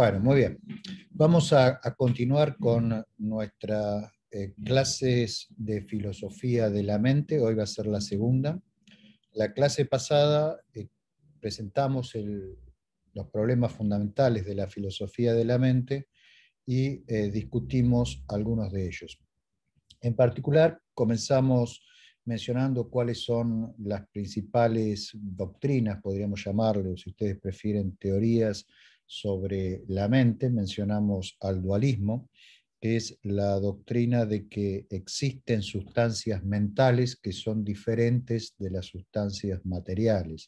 Bueno, muy bien. Vamos a, continuar con nuestras eh, clases de filosofía de la mente. Hoy va a ser la segunda. La clase pasada eh, presentamos los problemas fundamentales de la filosofía de la mente y eh, discutimos algunos de ellos. En particular, comenzamos mencionando cuáles son las principales doctrinas, podríamos llamarlo, si ustedes prefieren, teorías sobre la mente, mencionamos al dualismo, es la doctrina de que existen sustancias mentales que son diferentes de las sustancias materiales.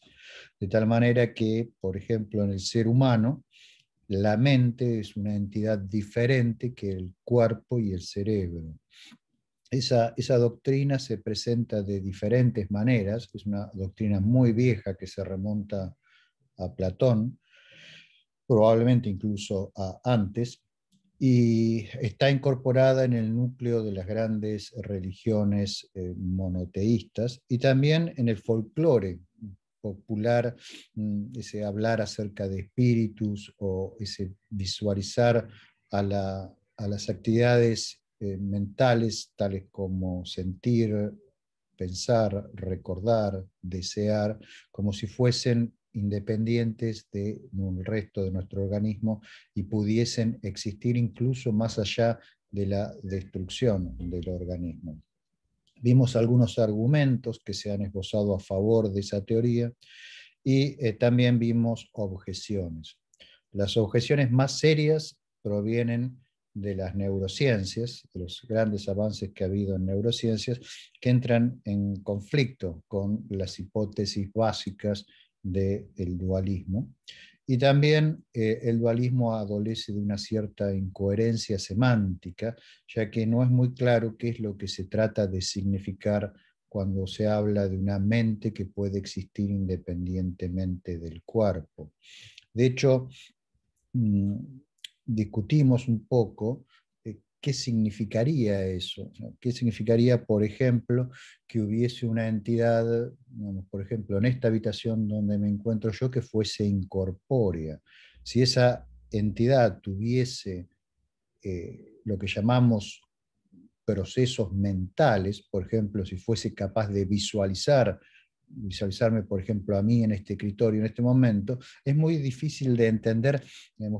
De tal manera que, por ejemplo, en el ser humano, la mente es una entidad diferente que el cuerpo y el cerebro. esa, doctrina se presenta de diferentes maneras, es una doctrina muy vieja que se remonta a Platón, probablemente incluso antes, y está incorporada en el núcleo de las grandes religiones eh, monoteístas y también en el folclore popular, mm, ese hablar acerca de espíritus o ese visualizar a, las actividades eh, mentales tales como sentir, pensar, recordar, desear, como si fuesen independientes del resto de nuestro organismo y pudiesen existir incluso más allá de la destrucción del organismo. Vimos algunos argumentos que se han esbozado a favor de esa teoría y eh, también vimos objeciones. Las objeciones más serias provienen de las neurociencias, de los grandes avances que ha habido en neurociencias, que entran en conflicto con las hipótesis básicas del dualismo. Y también eh, el dualismo adolece de una cierta incoherencia semántica, ya que no es muy claro qué es lo que se trata de significar cuando se habla de una mente que puede existir independientemente del cuerpo. De hecho, mm, discutimos un poco ¿Qué significaría eso? ¿Qué significaría, por ejemplo, que hubiese una entidad, por ejemplo, en esta habitación donde me encuentro yo, que fuese incorpórea? Si esa entidad tuviese eh, lo que llamamos procesos mentales, por ejemplo, si fuese capaz de visualizar visualizarme, por ejemplo, a mí en este escritorio en este momento, es muy difícil de entender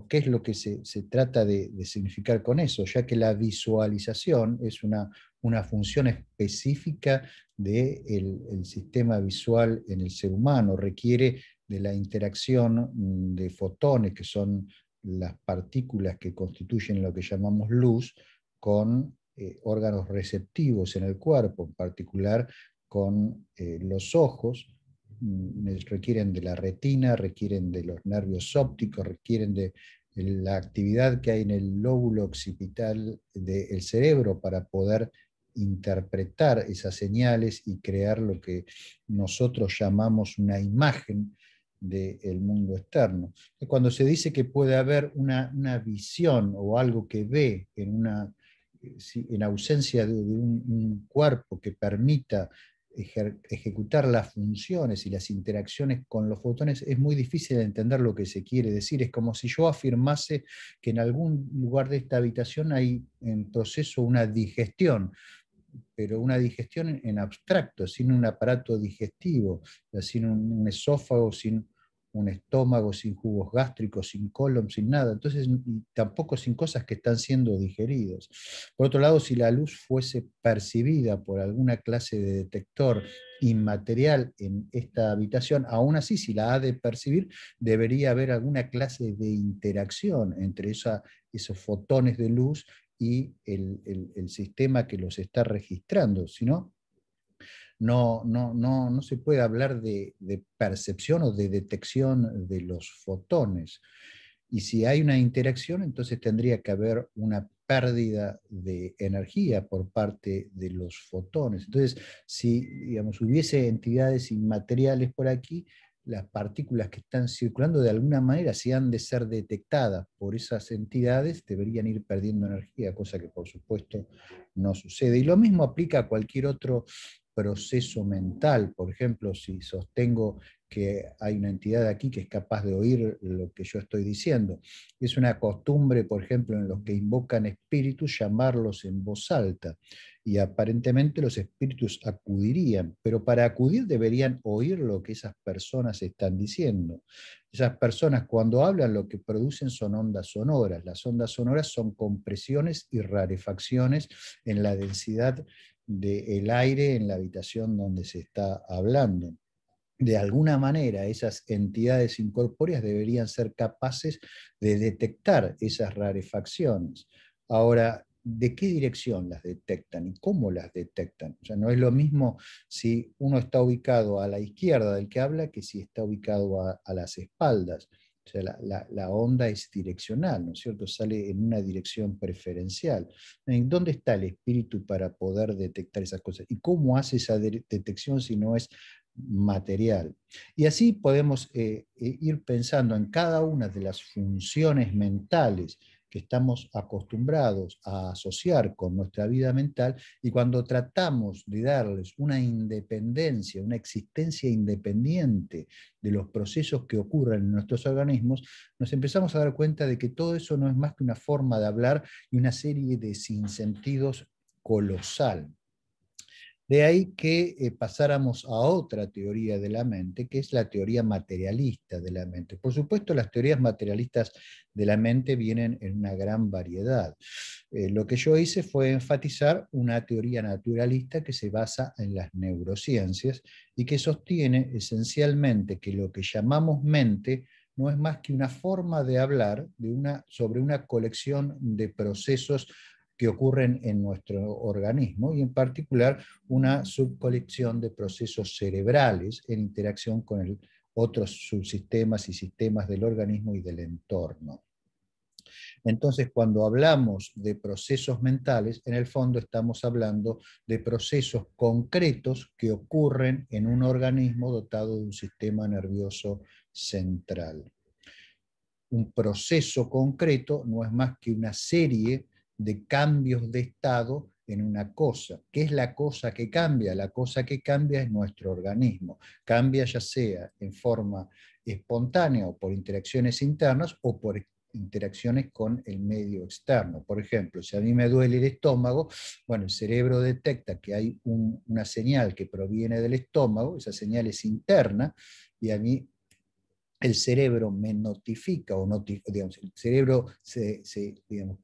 qué es lo que se, trata de, significar con eso, ya que la visualización es una, función específica del de el sistema visual en el ser humano, requiere de la interacción mm, de fotones, que son las partículas que constituyen lo que llamamos luz, con eh, órganos receptivos en el cuerpo, en particular con eh, los ojos, mm, requieren de la retina, requieren de los nervios ópticos, requieren de eh, la actividad que hay en el lóbulo occipital del cerebro para poder interpretar esas señales y crear lo que nosotros llamamos una imagen del mundo externo. Cuando se dice que puede haber una, visión o algo que ve en, una, eh, en ausencia de, un, cuerpo que permita ejecutar las funciones y las interacciones con los fotones, es muy difícil de entender lo que se quiere decir. Es como si yo afirmase que en algún lugar de esta habitación hay en proceso una digestión, pero una digestión en abstracto, sin un aparato digestivo, sin un esófago, sin un estómago sin jugos gástricos, sin colon, sin nada. Entonces, tampoco sin cosas que están siendo digeridos. Por otro lado, si la luz fuese percibida por alguna clase de detector inmaterial en esta habitación, aún así, si la ha de percibir, debería haber alguna clase de interacción entre esos fotones de luz y el, el sistema que los está registrando. Si no, no, no, no, se puede hablar de, percepción o de detección de los fotones. Y si hay una interacción, entonces tendría que haber una pérdida de energía por parte de los fotones. Entonces, si digamos, hubiese entidades inmateriales por aquí, las partículas que están circulando de alguna manera, si han de ser detectadas por esas entidades, deberían ir perdiendo energía, cosa que por supuesto no sucede. Y lo mismo aplica a cualquier otro proceso mental. Por ejemplo, si sostengo que hay una entidad aquí que es capaz de oír lo que yo estoy diciendo. Es una costumbre, por ejemplo, en los que invocan espíritus, llamarlos en voz alta. Y aparentemente los espíritus acudirían, pero para acudir deberían oír lo que esas personas están diciendo. Esas personas cuando hablan lo que producen son ondas sonoras. Las ondas sonoras son compresiones y rarefacciones en la densidad del aire en la habitación donde se está hablando. De alguna manera, esas entidades incorpóreas deberían ser capaces de detectar esas rarefacciones. Ahora, ¿de qué dirección las detectan y cómo las detectan? O sea, no es lo mismo si uno está ubicado a la izquierda del que habla que si está ubicado a las espaldas. O la, onda es direccional, ¿no es cierto? Sale en una dirección preferencial. Eh, dónde está el espíritu para poder detectar esas cosas? ¿Y cómo hace esa detección si no es material? Y así podemos eh, eh, ir pensando en cada una de las funciones mentales que estamos acostumbrados a asociar con nuestra vida mental y cuando tratamos de darles una independencia, una existencia independiente de los procesos que ocurren en nuestros organismos, nos empezamos a dar cuenta de que todo eso no es más que una forma de hablar y una serie de sinsentidos colosal. De ahí que eh, pasáramos a otra teoría de la mente, que es la teoría materialista de la mente. Por supuesto, las teorías materialistas de la mente vienen en una gran variedad. Eh, lo que yo hice fue enfatizar una teoría naturalista que se basa en las neurociencias y que sostiene esencialmente que lo que llamamos mente no es más que una forma de hablar de una, sobre una colección de procesos que ocurren en nuestro organismo y en particular una subcolección de procesos cerebrales en interacción con otros subsistemas y sistemas del organismo y del entorno. Entonces, cuando hablamos de procesos mentales, en el fondo estamos hablando de procesos concretos que ocurren en un organismo dotado de un sistema nervioso central. Un proceso concreto no es más que una serie de cambios de estado en una cosa. ¿Qué es la cosa que cambia? La cosa que cambia es nuestro organismo. Cambia ya sea en forma espontánea o por interacciones internas o por interacciones con el medio externo. Por ejemplo, si a mí me duele el estómago, bueno, el cerebro detecta que hay una señal que proviene del estómago, esa señal es interna, y a mí el cerebro me notifica, o el cerebro se,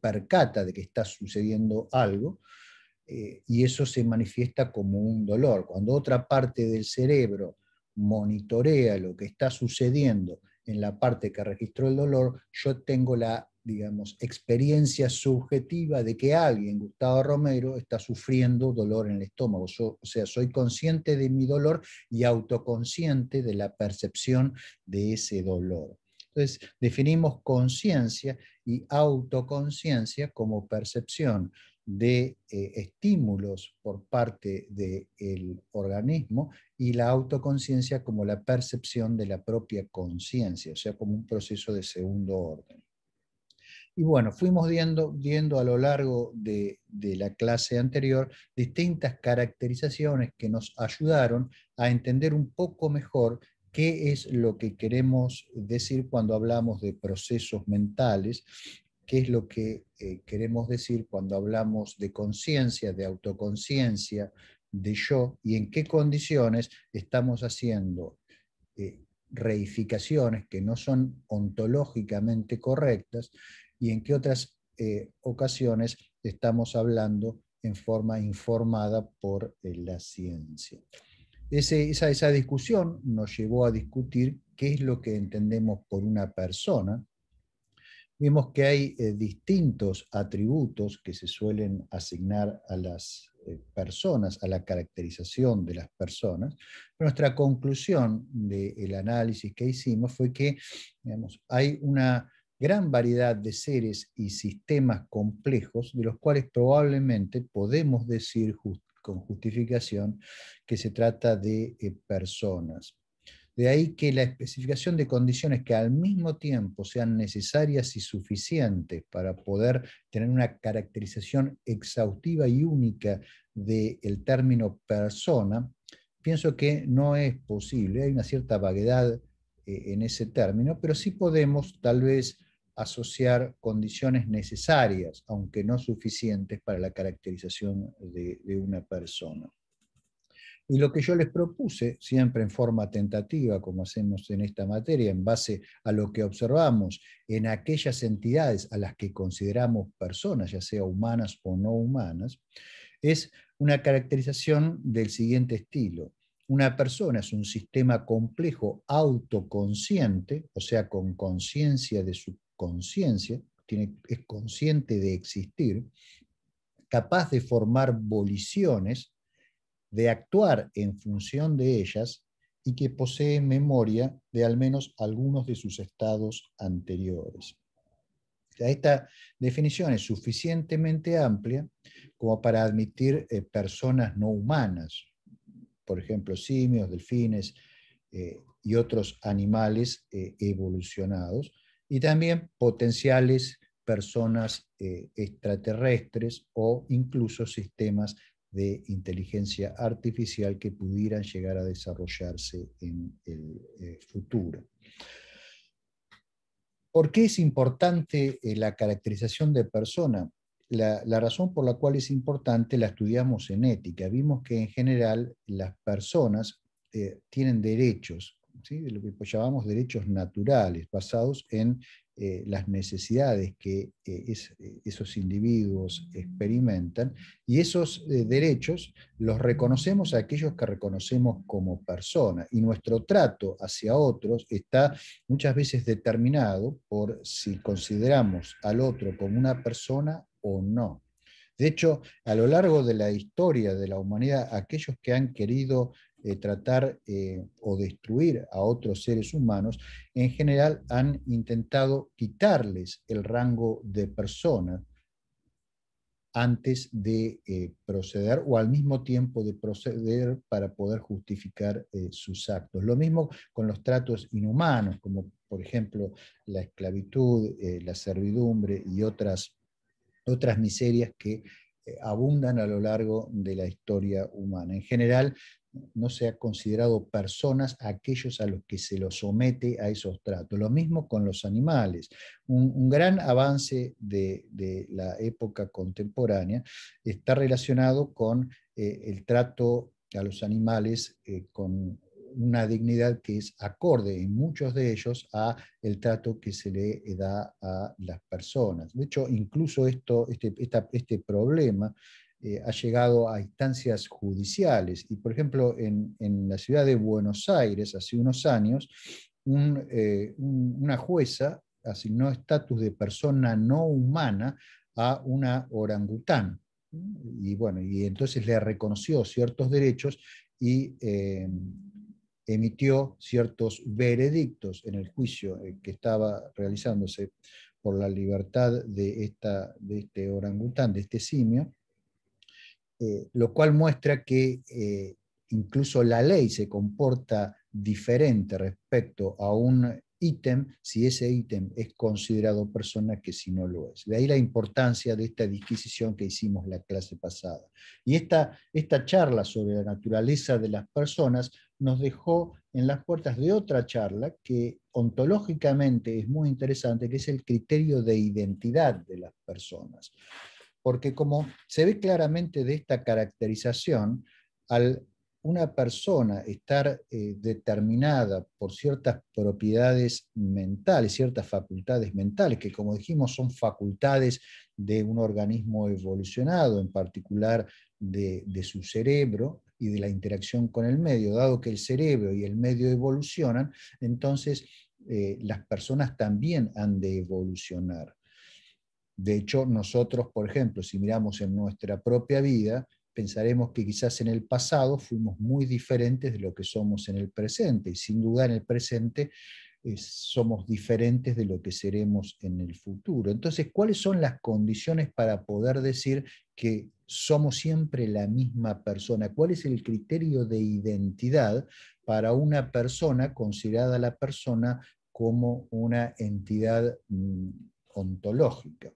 percata de que está sucediendo algo, eh, y eso se manifiesta como un dolor. Cuando otra parte del cerebro monitorea lo que está sucediendo en la parte que registró el dolor, yo tengo la digamos, experiencia subjetiva de que alguien, Gustavo Romero, está sufriendo dolor en el estómago. o sea, soy consciente de mi dolor y autoconsciente de la percepción de ese dolor. Entonces, definimos conciencia y autoconciencia como percepción de eh, estímulos por parte del organismo y la autoconciencia como la percepción de la propia conciencia, o sea, como un proceso de segundo orden. Y bueno, fuimos viendo, viendo a lo largo de, la clase anterior distintas caracterizaciones que nos ayudaron a entender un poco mejor qué es lo que queremos decir cuando hablamos de procesos mentales, qué es lo que eh, queremos decir cuando hablamos de conciencia, de autoconciencia, de yo, y en qué condiciones estamos haciendo. Eh, reificaciones que no son ontológicamente correctas y en qué otras eh, ocasiones estamos hablando en forma informada por eh, la ciencia. esa, esa discusión nos llevó a discutir qué es lo que entendemos por una persona. Vimos que hay eh, distintos atributos que se suelen asignar a las personas, a la caracterización de las personas. Nuestra conclusión del análisis que hicimos fue que hay una gran variedad de seres y sistemas complejos de los cuales probablemente podemos decir con justificación que se trata de eh, personas. De ahí que la especificación de condiciones que al mismo tiempo sean necesarias y suficientes para poder tener una caracterización exhaustiva y única del término persona, pienso que no es posible. Hay una cierta vaguedad eh, en ese término, pero sí podemos tal vez asociar condiciones necesarias, aunque no suficientes para la caracterización de, una persona. Y lo que yo les propuse, siempre en forma tentativa, como hacemos en esta materia, en base a lo que observamos en aquellas entidades a las que consideramos personas, ya sea humanas o no humanas, es una caracterización del siguiente estilo. Una persona es un sistema complejo autoconsciente, o sea, con conciencia de su conciencia, es consciente de existir, capaz de formar voliciones, de actuar en función de ellas y que posee memoria de al menos algunos de sus estados anteriores. esta definición es suficientemente amplia como para admitir eh, personas no humanas, por ejemplo, simios, delfines eh, y otros animales eh, evolucionados, y también potenciales personas eh, extraterrestres o incluso sistemas de inteligencia artificial que pudieran llegar a desarrollarse en el eh, futuro. ¿Por qué es importante eh, la caracterización de persona? La, razón por la cual es importante la estudiamos en ética. Vimos que en general las personas tienen derechos de lo que pues llamamos derechos naturales, basados en eh, las necesidades que eh, eh, esos individuos experimentan, y esos derechos los reconocemos a aquellos que reconocemos como personas, y nuestro trato hacia otros está muchas veces determinado por si consideramos al otro como una persona o no. De hecho, a lo largo de la historia de la humanidad, aquellos que han querido tratar eh, o destruir a otros seres humanos, en general han intentado quitarles el rango de persona antes de eh, proceder o al mismo tiempo de proceder para poder justificar eh, sus actos. Lo mismo con los tratos inhumanos, como por ejemplo la esclavitud, la servidumbre y otras, otras miserias que abundan a lo largo de la historia humana. En general, no se ha considerado personas aquellos a los que se los somete a esos tratos. Lo mismo con los animales. Un, gran avance de, la época contemporánea está relacionado con eh, el trato a los animales eh, con una dignidad que es acorde en muchos de ellos a el trato que se le eh, da a las personas. De hecho, incluso esto, este, este problema eh, ha llegado a instancias judiciales. Y, por ejemplo, en, la ciudad de Buenos Aires, hace unos años, eh, una jueza asignó estatus de persona no humana a una orangután. Y bueno, y entonces le reconoció ciertos derechos y em, emitió ciertos veredictos en el juicio eh, que estaba realizándose por la libertad de, esta, de este orangután, de este simio, eh, lo cual muestra que eh, incluso la ley se comporta diferente respecto a un ítem si ese ítem es considerado persona que si no lo es. De ahí la importancia de esta disquisición que hicimos la clase pasada. Y esta, esta charla sobre la naturaleza de las personas nos dejó en las puertas de otra charla que ontológicamente es muy interesante, que es el criterio de identidad de las personas porque como se ve claramente de esta caracterización, al una persona estar eh, determinada por ciertas propiedades mentales, ciertas facultades mentales, que como dijimos son facultades de un organismo evolucionado, en particular de, su cerebro y de la interacción con el medio, dado que el cerebro y el medio evolucionan, entonces eh, las personas también han de evolucionar. De hecho, nosotros, por ejemplo, si miramos en nuestra propia vida, pensaremos que quizás en el pasado fuimos muy diferentes de lo que somos en el presente y sin duda en el presente eh, somos diferentes de lo que seremos en el futuro. Entonces, ¿cuáles son las condiciones para poder decir que somos siempre la misma persona? ¿Cuál es el criterio de identidad para una persona considerada la persona como una entidad mm, ontológica?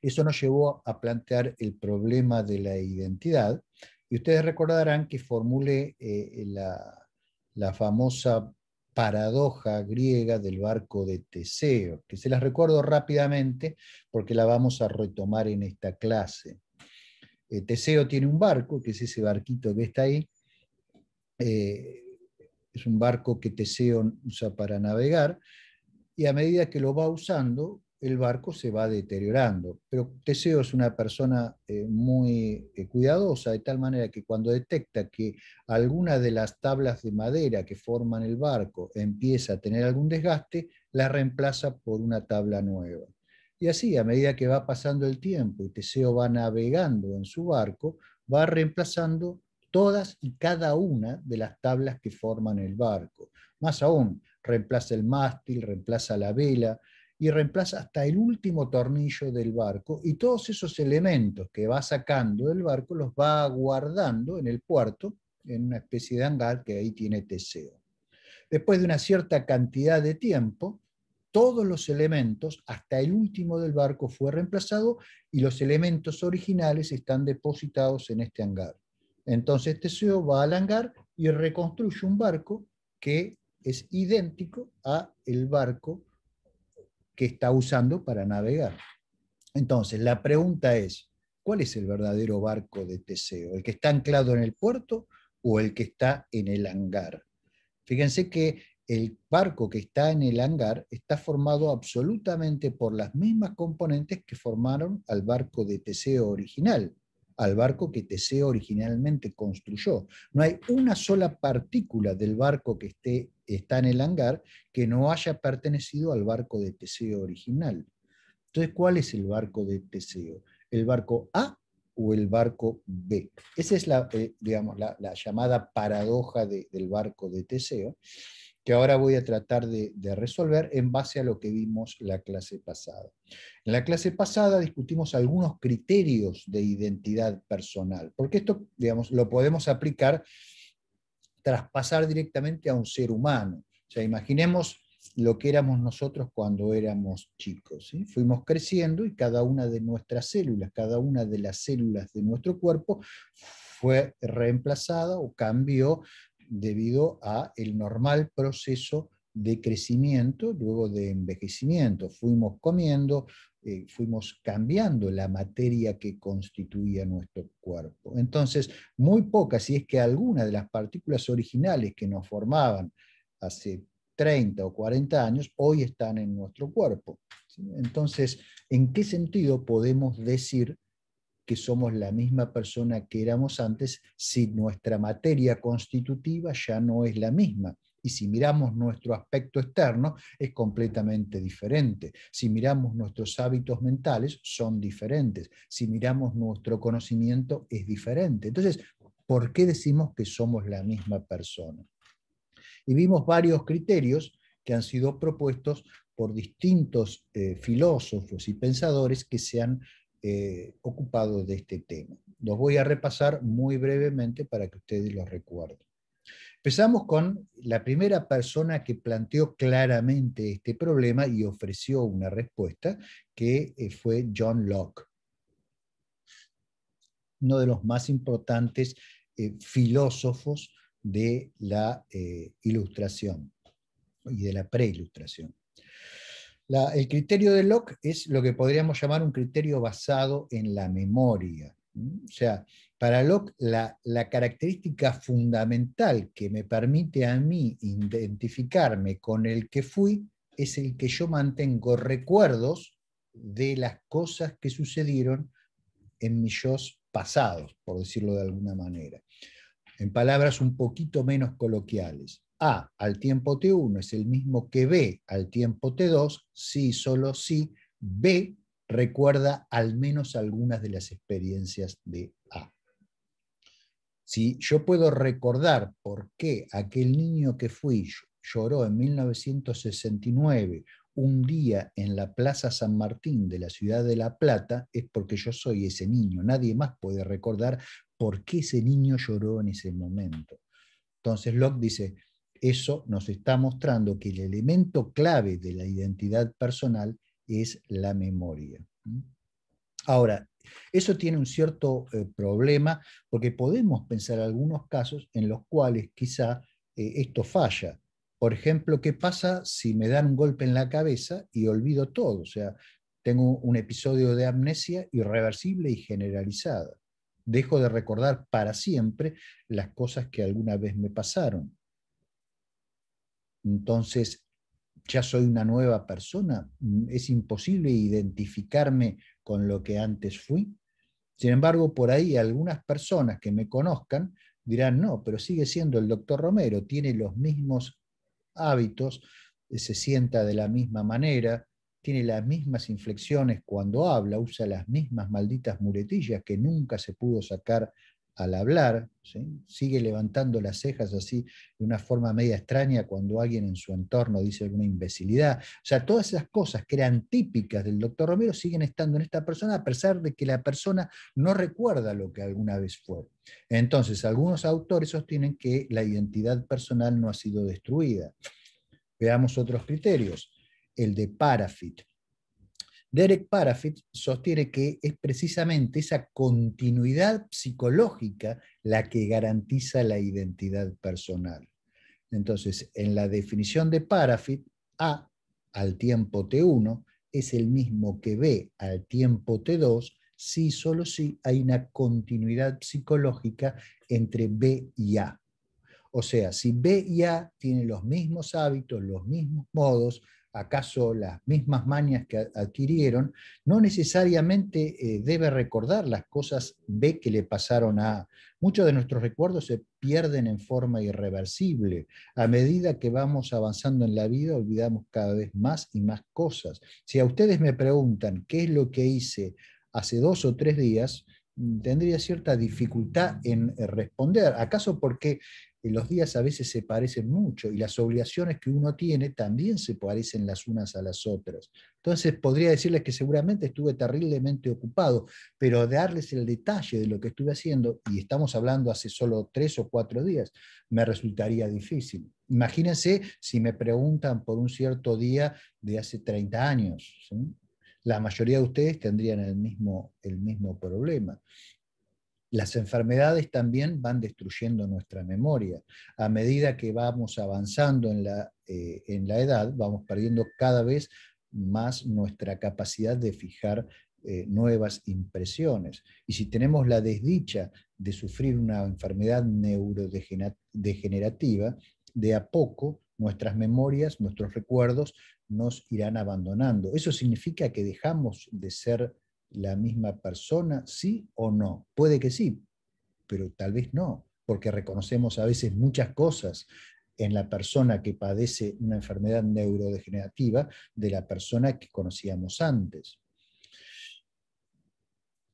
Eso nos llevó a plantear el problema de la identidad. Y ustedes recordarán que formule eh, la, famosa paradoja griega del barco de Teseo, que se las recuerdo rápidamente porque la vamos a retomar en esta clase. Eh, Teseo tiene un barco, que es ese barquito que está ahí. Eh, es un barco que Teseo usa para navegar y a medida que lo va usando, el barco se va deteriorando. Pero Teseo es una persona eh, muy eh, cuidadosa, de tal manera que cuando detecta que alguna de las tablas de madera que forman el barco empieza a tener algún desgaste, la reemplaza por una tabla nueva. Y así, a medida que va pasando el tiempo y Teseo va navegando en su barco, va reemplazando todas y cada una de las tablas que forman el barco. Más aún, reemplaza el mástil, reemplaza la vela, y reemplaza hasta el último tornillo del barco y todos esos elementos que va sacando del barco los va guardando en el puerto, en una especie de hangar que ahí tiene Teseo. Después de una cierta cantidad de tiempo, todos los elementos, hasta el último del barco, fue reemplazado y los elementos originales están depositados en este hangar. Entonces Teseo va al hangar y reconstruye un barco que es idéntico a el barco que está usando para navegar. Entonces, la pregunta es, ¿cuál es el verdadero barco de Teseo? ¿El que está anclado en el puerto o el que está en el hangar? Fíjense que el barco que está en el hangar está formado absolutamente por las mismas componentes que formaron al barco de Teseo original al barco que Teseo originalmente construyó. No hay una sola partícula del barco que esté, está en el hangar que no haya pertenecido al barco de Teseo original. Entonces, ¿cuál es el barco de Teseo? ¿El barco A o el barco B? Esa es la, eh, digamos, la, llamada paradoja del barco de Teseo que ahora voy a tratar de, resolver en base a lo que vimos la clase pasada. En la clase pasada discutimos algunos criterios de identidad personal, porque esto, digamos, lo podemos aplicar, traspasar directamente a un ser humano. O sea, imaginemos lo que éramos nosotros cuando éramos chicos. Fuimos creciendo y cada una de nuestras células, cada una de las células de nuestro cuerpo fue reemplazada o cambió debido a el normal proceso de crecimiento, luego de envejecimiento. Fuimos comiendo, eh, fuimos cambiando la materia que constituía nuestro cuerpo. Entonces, muy pocas, si es que alguna de las partículas originales que nos formaban hace 30 o 40 años, hoy están en nuestro cuerpo. Entonces, ¿en qué sentido podemos decir que somos la misma persona que éramos antes si nuestra materia constitutiva ya no es la misma. Y si miramos nuestro aspecto externo, es completamente diferente. Si miramos nuestros hábitos mentales, son diferentes. Si miramos nuestro conocimiento, es diferente. Entonces, ¿por qué decimos que somos la misma persona? Y vimos varios criterios que han sido propuestos por distintos eh, filósofos y pensadores que se han ocupados eh, ocupado de este tema. Los voy a repasar muy brevemente para que ustedes los recuerden. Empezamos con la primera persona que planteó claramente este problema y ofreció una respuesta, que eh, fue John Locke, uno de los más importantes eh, filósofos de la ilustración y de la preilustración el criterio de Locke es lo que podríamos llamar un criterio basado en la memoria. O sea, para Locke la, característica fundamental que me permite a mí identificarme con el que fui es el que yo mantengo recuerdos de las cosas que sucedieron en mis yo pasados, por decirlo de alguna manera. En palabras un poquito menos coloquiales. A al tiempo T1 es el mismo que B al tiempo T2, sí, solo si B recuerda al menos algunas de las experiencias de A. Si yo puedo recordar por qué aquel niño que fui lloró en 1969 un día en la Plaza San Martín de la ciudad de La Plata, es porque yo soy ese niño. Nadie más puede recordar por qué ese niño lloró en ese momento. Entonces Locke dice, eso nos está mostrando que el elemento clave de la identidad personal es la memoria. Ahora, eso tiene un cierto eh, problema porque podemos pensar algunos casos en los cuales quizá eh, esto falla. Por ejemplo, ¿qué pasa si me dan un golpe en la cabeza y olvido todo? O sea, tengo un episodio de amnesia irreversible y generalizada. Dejo de recordar para siempre las cosas que alguna vez me pasaron entonces ya soy una nueva persona, mm, es imposible identificarme con lo que antes fui. Sin embargo, por ahí algunas personas que me conozcan dirán, no, pero sigue siendo el doctor Romero, tiene los mismos hábitos, se sienta de la misma manera, tiene las mismas inflexiones cuando habla, usa las mismas malditas muletillas que nunca se pudo sacar al hablar, sigue levantando las cejas así de una forma media extraña cuando alguien en su entorno dice alguna imbecilidad. O sea, todas esas cosas que eran típicas del doctor Romero siguen estando en esta persona a pesar de que la persona no recuerda lo que alguna vez fue. Entonces, algunos autores sostienen que la identidad personal no ha sido destruida. Veamos otros criterios. El de Parafit, Derek Parafit sostiene que es precisamente esa continuidad psicológica la que garantiza la identidad personal. Entonces, en la definición de Parafit, A al tiempo T1 es el mismo que B al tiempo T2 si solo si hay una continuidad psicológica entre B y A. O sea, si B y A tienen los mismos hábitos, los mismos modos, acaso las mismas mañas que adquirieron, no necesariamente eh, debe recordar las cosas B que le pasaron a A. Muchos de nuestros recuerdos se pierden en forma irreversible. A medida que vamos avanzando en la vida, olvidamos cada vez más y más cosas. Si a ustedes me preguntan qué es lo que hice hace dos o tres días, tendría cierta dificultad en eh, responder. ¿Acaso porque eh, los días a veces se parecen mucho y las obligaciones que uno tiene también se parecen las unas a las otras. Entonces podría decirles que seguramente estuve terriblemente ocupado, pero darles el detalle de lo que estuve haciendo, y estamos hablando hace solo tres o cuatro días, me resultaría difícil. Imagínense si me preguntan por un cierto día de hace 30 años. ¿sí? la mayoría de ustedes tendrían el mismo, el mismo problema. Las enfermedades también van destruyendo nuestra memoria. A medida que vamos avanzando en la, eh, edad, vamos perdiendo cada vez más nuestra capacidad de fijar eh, nuevas impresiones. Y si tenemos la desdicha de sufrir una enfermedad neurodegenerativa, de a poco nuestras memorias, nuestros recuerdos nos irán abandonando. ¿Eso significa que dejamos de ser la misma persona, sí o no? Puede que sí, pero tal vez no, porque reconocemos a veces muchas cosas en la persona que padece una enfermedad neurodegenerativa de la persona que conocíamos antes.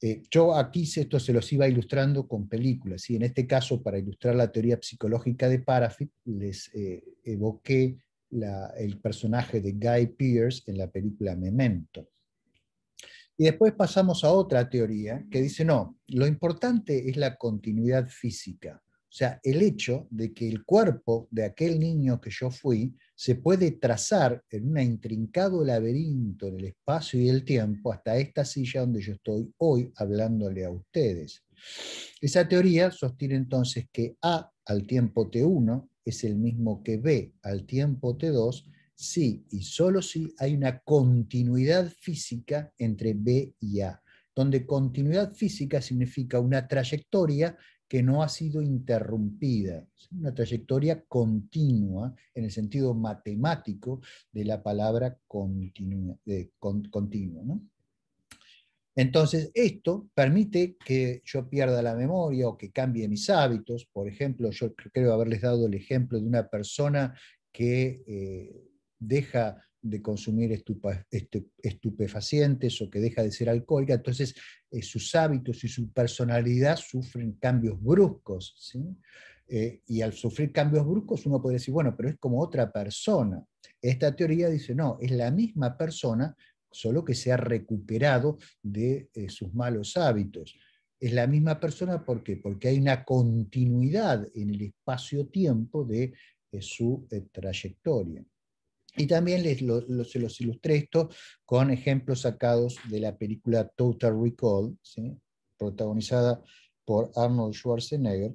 Este, yo aquí esto se los iba ilustrando con películas. y En este caso, para ilustrar la teoría psicológica de Parafit, les eh, evoqué el personaje de Guy Pierce en la película Memento. Y después pasamos a otra teoría que dice, no, lo importante es la continuidad física. O sea, el hecho de que el cuerpo de aquel niño que yo fui se puede trazar en un intrincado laberinto en el espacio y el tiempo hasta esta silla donde yo estoy hoy hablándole a ustedes. Esa teoría sostiene entonces que A al tiempo T1 es el mismo que B al tiempo T2 si y solo si hay una continuidad física entre B y A donde continuidad física significa una trayectoria que no ha sido interrumpida, una trayectoria continua en el sentido matemático de la palabra continua. Entonces, esto permite que yo pierda la memoria o que cambie mis hábitos. Por ejemplo, yo creo haberles dado el ejemplo de una persona que eh, deja de consumir estupefacientes o que deja de ser alcohólica, entonces eh, sus hábitos y su personalidad sufren cambios bruscos. Eh, y al sufrir cambios bruscos uno puede decir, bueno, pero es como otra persona. Esta teoría dice, no, es la misma persona, solo que se ha recuperado de eh, sus malos hábitos. Es la misma persona, ¿por qué? Porque hay una continuidad en el espacio-tiempo de, su trayectoria. Y también les se los ilustré esto con ejemplos sacados de la película Total Recall, protagonizada por Arnold Schwarzenegger,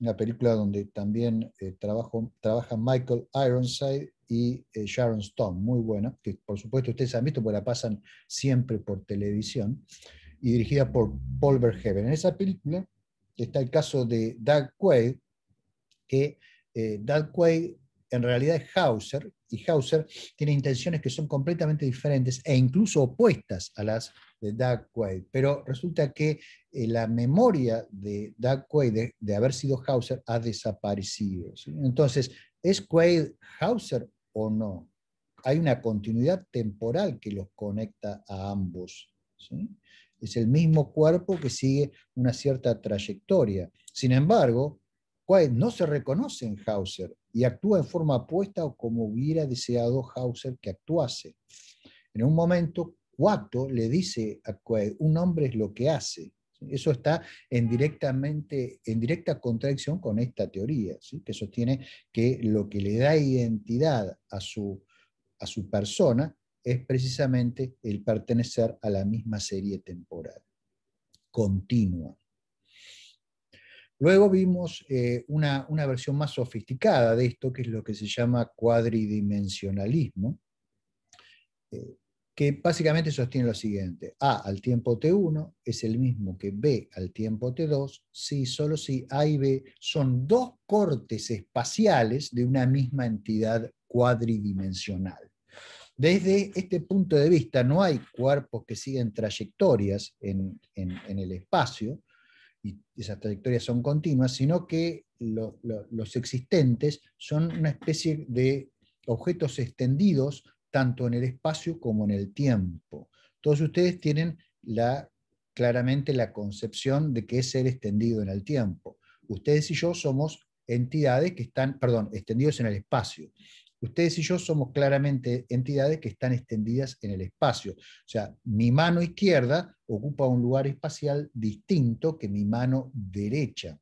una película donde también eh, trabajan trabaja Michael Ironside y eh, Sharon Stone, muy buena, que por supuesto ustedes han visto porque la pasan siempre por televisión, y dirigida por Paul Verhoeven. En esa película está el caso de Doug Quaid, que eh, Doug Quaid en realidad es Hauser, y Hauser tiene intenciones que son completamente diferentes e incluso opuestas a las de Doug Quaid. Pero resulta que eh, la memoria de Doug de, haber sido Hauser ha desaparecido. Entonces, ¿es Quaid Hauser o no? Hay una continuidad temporal que los conecta a ambos. Es el mismo cuerpo que sigue una cierta trayectoria. Sin embargo, no se reconoce en Hauser y actúa en forma opuesta o como hubiera deseado Hauser que actuase. En un momento, Cuato le dice a Quaid, un hombre es lo que hace. Eso está en, directamente, en directa contradicción con esta teoría, que sostiene que lo que le da identidad a su, a su persona es precisamente el pertenecer a la misma serie temporal, continua. Luego vimos eh, una, versión más sofisticada de esto, que es lo que se llama cuadridimensionalismo, eh, que básicamente sostiene lo siguiente. A al tiempo T1 es el mismo que B al tiempo T2, si, solo si A y B son dos cortes espaciales de una misma entidad cuadridimensional. Desde este punto de vista no hay cuerpos que siguen trayectorias en el espacio, y esas trayectorias son continuas, sino que los existentes son una especie de objetos extendidos tanto en el espacio como en el tiempo. Todos ustedes tienen la, claramente la concepción de qué es ser extendido en el tiempo. Ustedes y yo somos entidades que están, perdón, extendidos en el espacio. Ustedes y yo somos claramente entidades que están extendidas en el espacio. O sea, mi mano izquierda ocupa un lugar espacial distinto que mi mano derecha.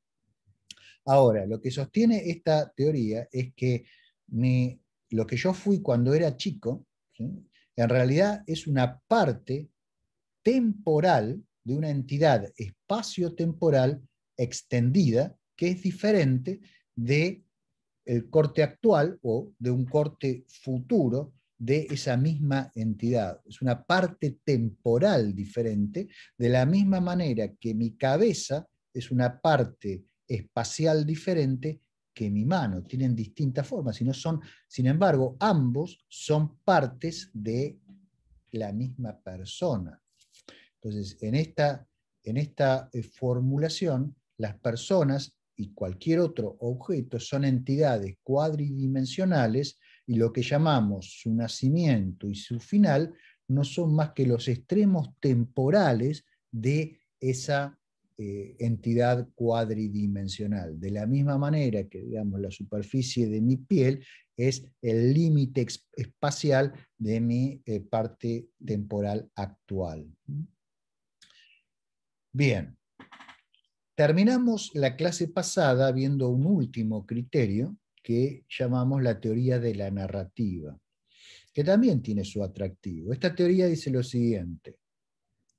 Ahora, lo que sostiene esta teoría es que lo que yo fui cuando era chico, en realidad es una parte temporal de una entidad espacio-temporal extendida que es diferente de el corte actual o de un corte futuro de esa misma entidad. Es una parte temporal diferente, de la misma manera que mi cabeza es una parte espacial diferente que mi mano. Tienen distintas formas, sino son, sin embargo, ambos son partes de la misma persona. Entonces, en esta, en esta eh, formulación, las personas y cualquier otro objeto son entidades cuadridimensionales y lo que llamamos su nacimiento y su final no son más que los extremos temporales de esa eh, entidad cuadridimensional. De la misma manera que, digamos, la superficie de mi piel es el límite espacial de mi eh, parte temporal actual. Bien, Terminamos la clase pasada viendo un último criterio que llamamos la teoría de la narrativa, que también tiene su atractivo. Esta teoría dice lo siguiente.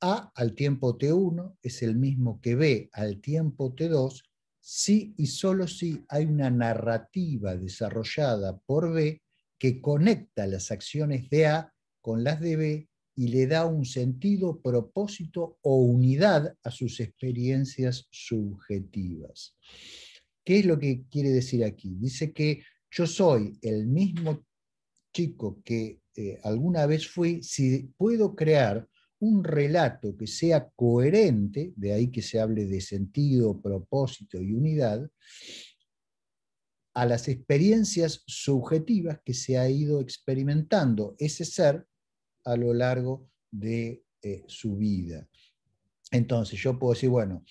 A al tiempo T1 es el mismo que B al tiempo T2 si y solo si hay una narrativa desarrollada por B que conecta las acciones de A con las de B y le da un sentido, propósito o unidad a sus experiencias subjetivas. ¿Qué es lo que quiere decir aquí? Dice que yo soy el mismo chico que eh, alguna vez fui si puedo crear un relato que sea coherente, de ahí que se hable de sentido, propósito y unidad, a las experiencias subjetivas que se ha ido experimentando ese ser a lo largo de eh, su vida. Entonces yo puedo decir, bueno,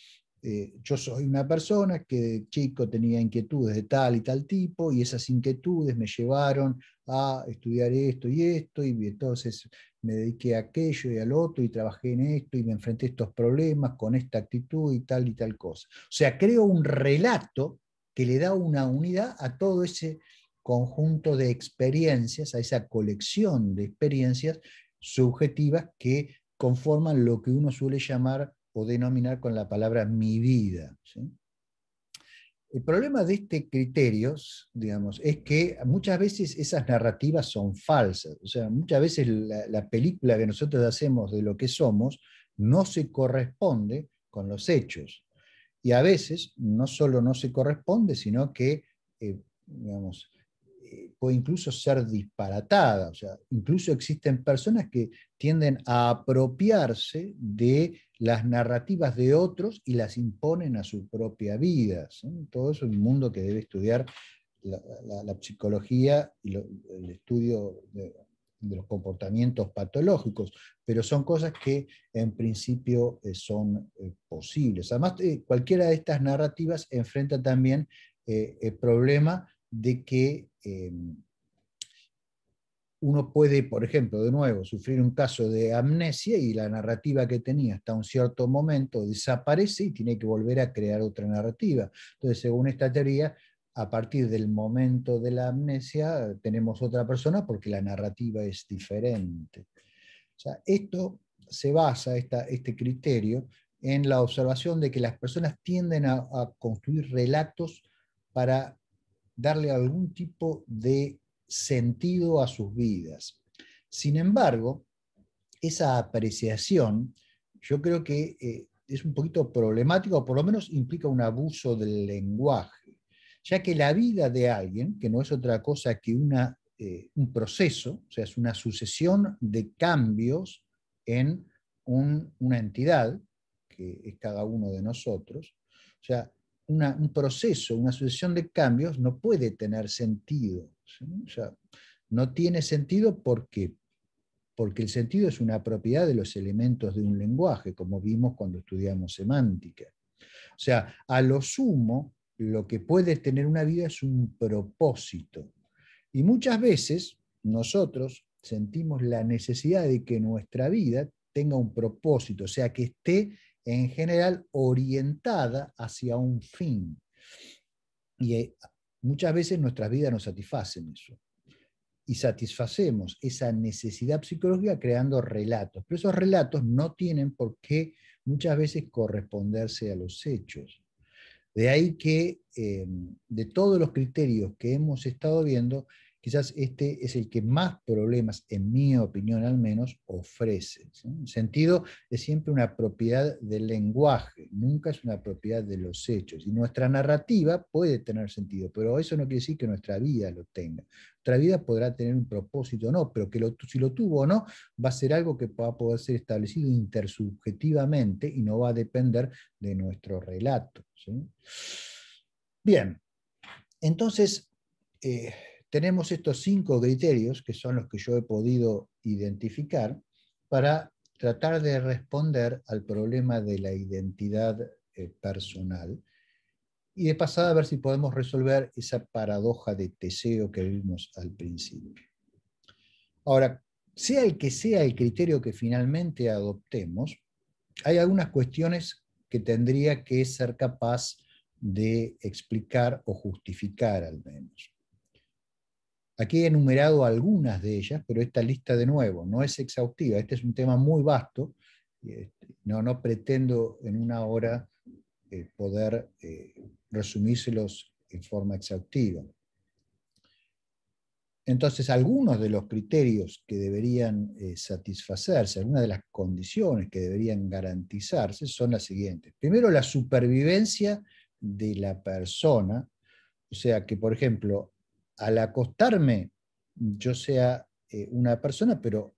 eh, yo soy una persona que de chico tenía inquietudes de tal y tal tipo y esas inquietudes me llevaron a estudiar esto y esto y entonces me dediqué a aquello y al otro y trabajé en esto y me enfrenté a estos problemas con esta actitud y tal y tal cosa. O sea, creo un relato que le da una unidad a todo ese conjunto de experiencias, a esa colección de experiencias subjetivas que conforman lo que uno suele llamar o denominar con la palabra mi vida. El problema de este criterio, digamos, es que muchas veces esas narrativas son falsas. O sea, muchas veces la, película que nosotros hacemos de lo que somos no se corresponde con los hechos. Y a veces no solo no se corresponde, sino que, eh, digamos, eh, puede incluso ser disparatada. O sea, incluso existen personas que tienden a apropiarse de las narrativas de otros y las imponen a su propia vida. Todo eso es un mundo que debe estudiar la, psicología y el estudio de, los comportamientos patológicos, pero son cosas que en principio eh, son eh, posibles. Además, cualquiera de estas narrativas enfrenta también el problema de que eh, uno puede, por ejemplo, de nuevo, sufrir un caso de amnesia y la narrativa que tenía hasta un cierto momento desaparece y tiene que volver a crear otra narrativa. Entonces, según esta teoría, a partir del momento de la amnesia tenemos otra persona porque la narrativa es diferente. esto se basa, esta, este criterio, en la observación de que las personas tienden a construir relatos para darle algún tipo de sentido a sus vidas. Sin embargo, esa apreciación yo creo que eh, es un poquito problemática o por lo menos implica un abuso del lenguaje, ya que la vida de alguien, que no es otra cosa que una, eh, un proceso, o sea, es una sucesión de cambios en una entidad, que es cada uno de nosotros, o sea, un proceso, una sucesión de cambios no puede tener sentido. no tiene sentido porque porque el sentido es una propiedad de los elementos de un lenguaje, como vimos cuando estudiamos semántica. O sea, a lo sumo, lo que puede tener una vida es un propósito. Y muchas veces nosotros sentimos la necesidad de que nuestra vida tenga un propósito, o sea, que esté en general orientada hacia un fin. Y eh, muchas veces nuestras vidas nos satisfacen eso. Y satisfacemos esa necesidad psicológica creando relatos. Pero esos relatos no tienen por qué muchas veces corresponderse a los hechos. De ahí que eh, de todos los criterios que hemos estado viendo, quizás este es el que más problemas, en mi opinión al menos, ofrece. El sentido es siempre una propiedad del lenguaje, nunca es una propiedad de los hechos. Y nuestra narrativa puede tener sentido, pero eso no quiere decir que nuestra vida lo tenga. Nuestra vida podrá tener un propósito o no, pero que si lo tuvo o no, va a ser algo que va a poder ser establecido intersubjetivamente y no va a depender de nuestro relato. Bien, entonces... Eh, tenemos estos cinco criterios, que son los que yo he podido identificar, para tratar de responder al problema de la identidad eh, personal y de pasada a ver si podemos resolver esa paradoja de Teseo que vimos al principio. Ahora, sea el que sea el criterio que finalmente adoptemos, hay algunas cuestiones que tendría que ser capaz de explicar o justificar al menos. Aquí he enumerado algunas de ellas, pero esta lista de nuevo no es exhaustiva. Este es un tema muy vasto. Eh, no, no pretendo en una hora eh, poder eh, resumírselos en forma exhaustiva. Entonces, algunos de los criterios que deberían satisfacerse, algunas de las condiciones que deberían garantizarse son las siguientes. Primero, la supervivencia de la persona, o sea, que, por ejemplo, al acostarme yo sea eh, una persona, pero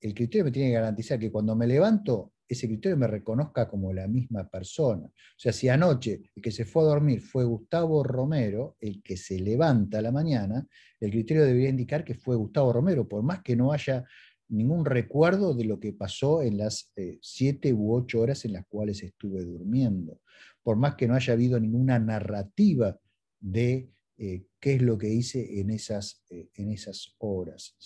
el criterio me tiene que garantizar que cuando me levanto, ese criterio me reconozca como la misma persona. O sea, si anoche el que se fue a dormir fue Gustavo Romero, el que se levanta a la mañana, el criterio debería indicar que fue Gustavo Romero, por más que no haya ningún recuerdo de lo que pasó en las eh, siete u ocho horas en las cuales estuve durmiendo, por más que no haya habido ninguna narrativa de eh, qué es lo que hice en esas, eh, en esas horas.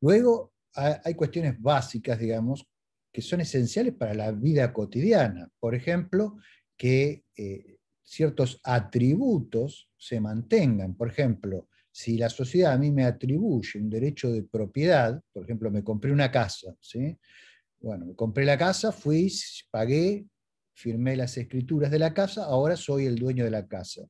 Luego hay cuestiones básicas, digamos, que son esenciales para la vida cotidiana. Por ejemplo, que eh, ciertos atributos se mantengan. Por ejemplo, si la sociedad a mí me atribuye un derecho de propiedad, por ejemplo, me compré una casa, Bueno, me compré la casa, fui, pagué, firmé las escrituras de la casa, ahora soy el dueño de la casa.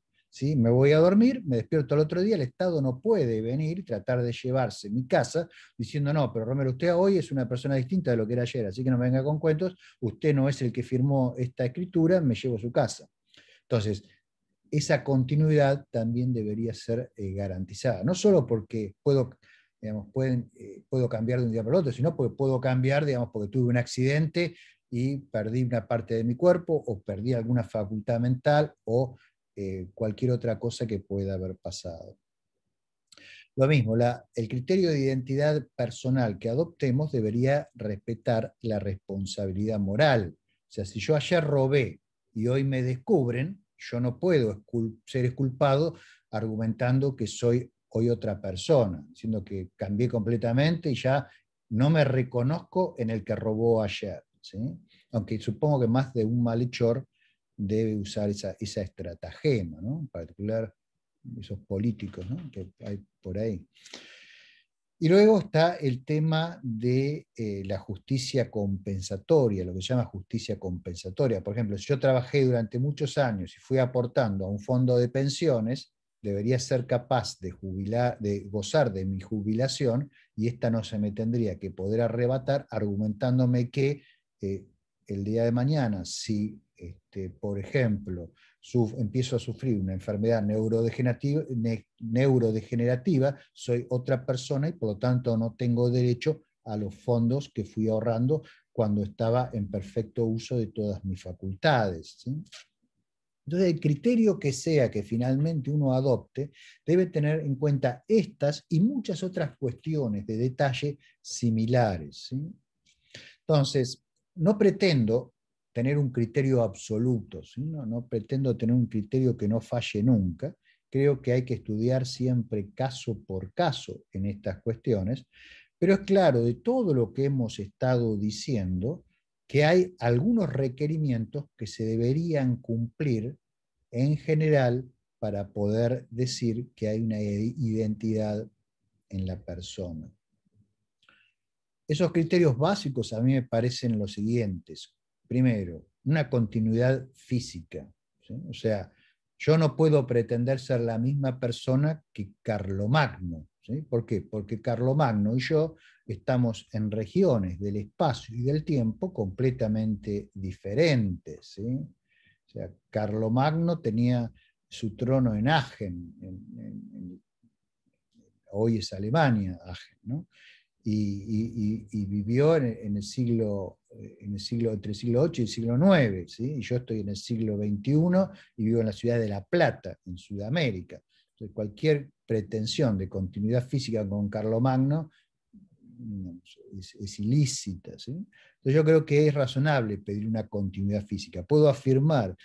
Me voy a dormir, me despierto al otro día, el Estado no puede venir, y tratar de llevarse mi casa diciendo, no, pero Romero, usted hoy es una persona distinta de lo que era ayer, así que no me venga con cuentos, usted no es el que firmó esta escritura, me llevo a su casa. Entonces, esa continuidad también debería ser eh, garantizada, no solo porque puedo eh, puedo cambiar de un día para el otro, sino porque puedo cambiar, digamos, porque tuve un accidente y perdí una parte de mi cuerpo o perdí alguna facultad mental o eh, cualquier otra cosa que pueda haber pasado. Lo mismo, la, el criterio de identidad personal que adoptemos debería respetar la responsabilidad moral. O sea, si yo ayer robé y hoy me descubren, yo no puedo ser esculpado argumentando que soy hoy otra persona, diciendo que cambié completamente y ya no me reconozco en el que robó ayer. ¿sí? Aunque supongo que más de un malhechor debe usar esa, esa estratagema, ¿no? en particular esos políticos que hay por ahí. Y luego está el tema de eh, la justicia compensatoria, lo que se llama justicia compensatoria. Por ejemplo, si yo trabajé durante muchos años y fui aportando a un fondo de pensiones, debería ser capaz de, jubilar, de gozar de mi jubilación y esta no se me tendría que poder arrebatar argumentándome que eh, el día de mañana, si este, por ejemplo, su, empiezo a sufrir una enfermedad neurodegenerativa, soy otra persona y por lo tanto no tengo derecho a los fondos que fui ahorrando cuando estaba en perfecto uso de todas mis facultades. Entonces, el criterio que sea que finalmente uno adopte debe tener en cuenta estas y muchas otras cuestiones de detalle similares. Entonces, no pretendo tener un criterio absoluto, no, pretendo tener un criterio que no falle nunca, creo que hay que estudiar siempre caso por caso en estas cuestiones, pero es claro, de todo lo que hemos estado diciendo, que hay algunos requerimientos que se deberían cumplir en general para poder decir que hay una identidad en la persona. Esos criterios básicos a mí me parecen los siguientes primero, una continuidad física. O sea, yo no puedo pretender ser la misma persona que Carlomagno. ¿sí? ¿Por qué? Porque Carlomagno y yo estamos en regiones del espacio y del tiempo completamente diferentes. O sea, Carlomagno tenía su trono en Agen, hoy es Alemania, Agen, y, vivió en, el siglo, eh, en el siglo entre el siglo VIII y el siglo IX, ¿sí? y yo estoy en el siglo XXI y vivo en la ciudad de La Plata, en Sudamérica. cualquier pretensión de continuidad física con Carlomagno es, es ilícita. ¿sí? Entonces yo creo que es razonable pedir una continuidad física. Puedo afirmar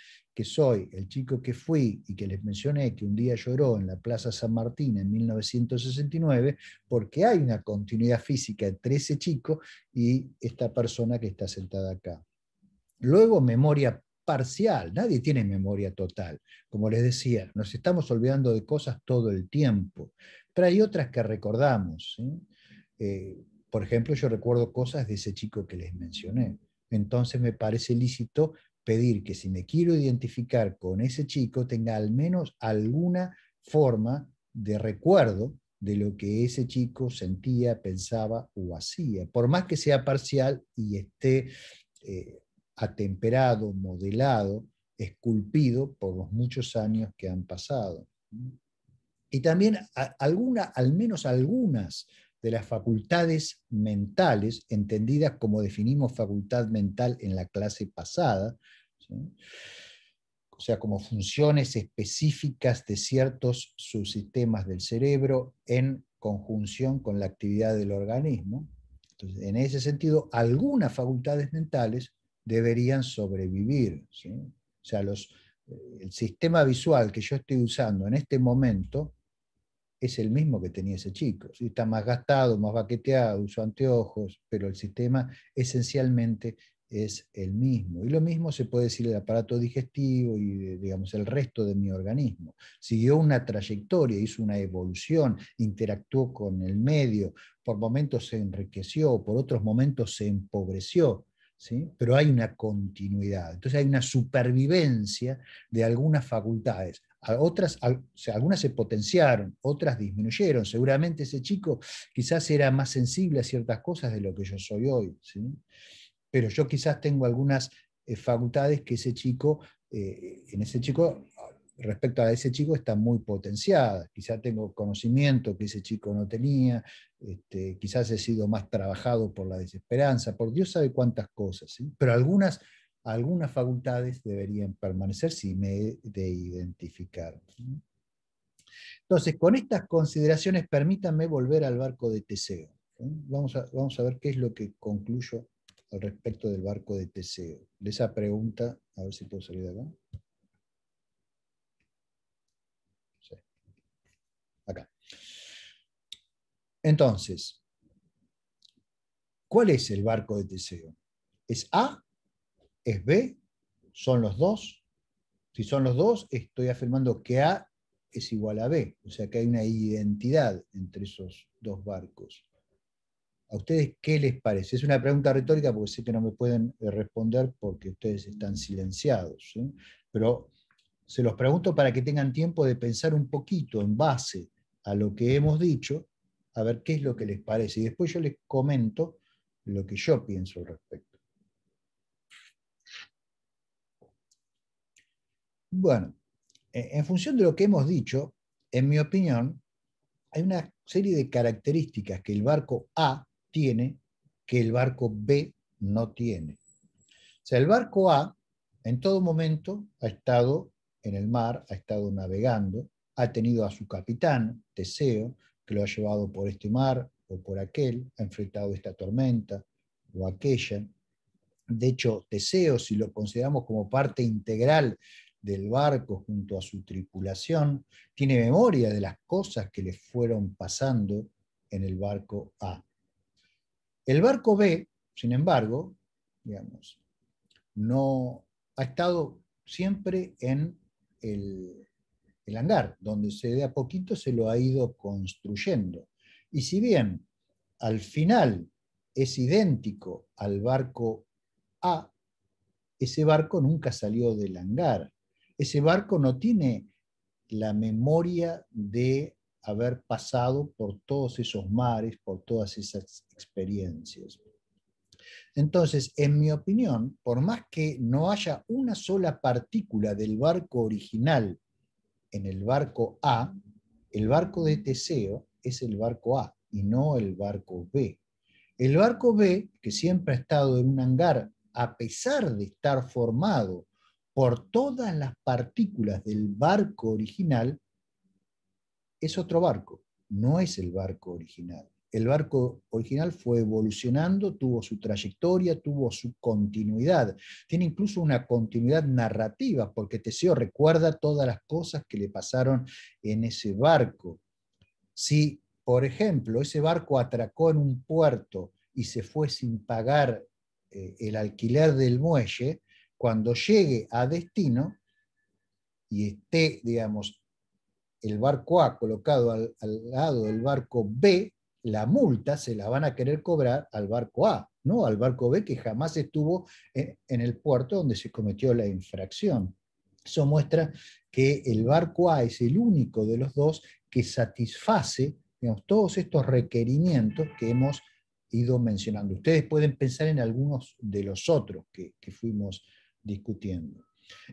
soy, el chico que fui y que les mencioné que un día lloró en la Plaza San Martín en 1969, porque hay una continuidad física entre ese chico y esta persona que está sentada acá. Luego, memoria parcial, nadie tiene memoria total. Como les decía, nos estamos olvidando de cosas todo el tiempo, pero hay otras que recordamos. Eh, por ejemplo, yo recuerdo cosas de ese chico que les mencioné. Entonces me parece lícito pedir que si me quiero identificar con ese chico, tenga al menos alguna forma de recuerdo de lo que ese chico sentía, pensaba o hacía, por más que sea parcial y esté eh, atemperado, modelado, esculpido por los muchos años que han pasado. Y también alguna, al menos algunas de las facultades mentales, entendidas como definimos facultad mental en la clase pasada, o sea, como funciones específicas de ciertos subsistemas del cerebro en conjunción con la actividad del organismo. Entonces, en ese sentido, algunas facultades mentales deberían sobrevivir. O sea, los, eh, el sistema visual que yo estoy usando en este momento es el mismo que tenía ese chico. Está más gastado, más baqueteado, uso anteojos, pero el sistema esencialmente es el mismo. Y lo mismo se puede decir del aparato digestivo y, digamos, el resto de mi organismo. Siguió una trayectoria, hizo una evolución, interactuó con el medio, por momentos se enriqueció, por otros momentos se empobreció. ¿Sí? pero hay una continuidad. Entonces hay una supervivencia de algunas facultades. otras, algunas se potenciaron, otras disminuyeron. Seguramente ese chico quizás era más sensible a ciertas cosas de lo que yo soy hoy. ¿sí? pero yo quizás tengo algunas eh, facultades que ese chico, eh, en ese chico, respecto a ese chico, está muy potenciada. Quizás tengo conocimiento que ese chico no tenía, este, quizás he sido más trabajado por la desesperanza, por Dios sabe cuántas cosas, pero algunas, algunas facultades deberían permanecer si me de identificar. Entonces, con estas consideraciones, permítanme volver al barco de Teseo. Vamos, a, vamos a ver qué es lo que concluyo al respecto del barco de Teseo. De esa pregunta, a ver si puedo salir de acá. Acá. Entonces, ¿cuál es el barco de Teseo? ¿Es A? ¿Es B? ¿Son los dos? Si son los dos, estoy afirmando que A es igual a B, o sea que hay una identidad entre esos dos barcos. ¿A ustedes qué les parece? Es una pregunta retórica porque sé que no me pueden eh, responder porque ustedes están silenciados, pero se los pregunto para que tengan tiempo de pensar un poquito en base a lo que hemos dicho, a ver qué es lo que les parece. Y después yo les comento lo que yo pienso al respecto. Bueno, e-, en función de lo que hemos dicho, en mi opinión, hay una serie de características que el barco A tiene que el barco B no tiene. O sea, el barco A en todo momento ha estado en el mar, ha estado navegando, ha tenido a su capitán, Teseo, que lo ha llevado por este mar o por aquel, ha enfrentado esta tormenta o aquella. De hecho, Teseo, si lo consideramos como parte integral del barco junto a su tripulación, tiene memoria de las cosas que le fueron pasando en el barco A. El barco B, sin embargo, digamos, no ha estado siempre en el, el hangar, donde se de a poquito se lo ha ido construyendo. Y si bien al final es idéntico al barco A, ese barco nunca salió del hangar. Ese barco no tiene la memoria de haber pasado por todos esos mares, por todas esas experiencias. Entonces, en mi opinión, por más que no haya una sola partícula del barco original en el barco A, el barco de Teseo es el barco A y no el barco B. El barco B, que siempre ha estado en un hangar, a pesar de estar formado por todas las partículas del barco original, es otro barco, no es el barco original. El barco original fue evolucionando, tuvo su trayectoria, tuvo su continuidad. Tiene incluso una continuidad narrativa, porque Teseo recuerda todas las cosas que le pasaron en ese barco. Si, por ejemplo, ese barco atracó en un puerto y se fue sin pagar eh, el alquiler del muelle, cuando llegue a destino y esté, digamos, el barco A colocado al, lado del barco B, la multa se la van a querer cobrar al barco A, no al barco B que jamás estuvo eh, en, el puerto donde se cometió la infracción. Eso muestra que el barco A es el único de los dos que satisface todos estos requerimientos que hemos ido mencionando. Ustedes pueden pensar en algunos de los otros que fuimos discutiendo.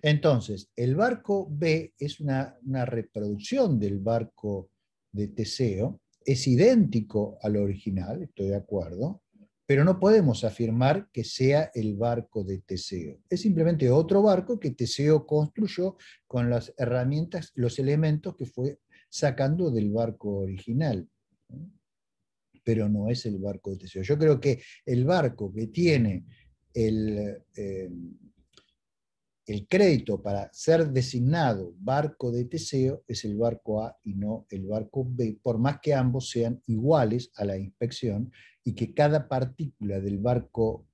Entonces, el barco B es una, reproducción del barco de Teseo, es idéntico al original, estoy de acuerdo, pero no podemos afirmar que sea el barco de Teseo. Es simplemente otro barco que Teseo construyó con las herramientas, los elementos que fue sacando del barco original. Pero no es el barco de Teseo. Yo creo que el barco que tiene el, eh, el crédito para ser designado barco de Teseo es el barco A y no el barco B, por más que ambos sean iguales a la inspección y que cada partícula del barco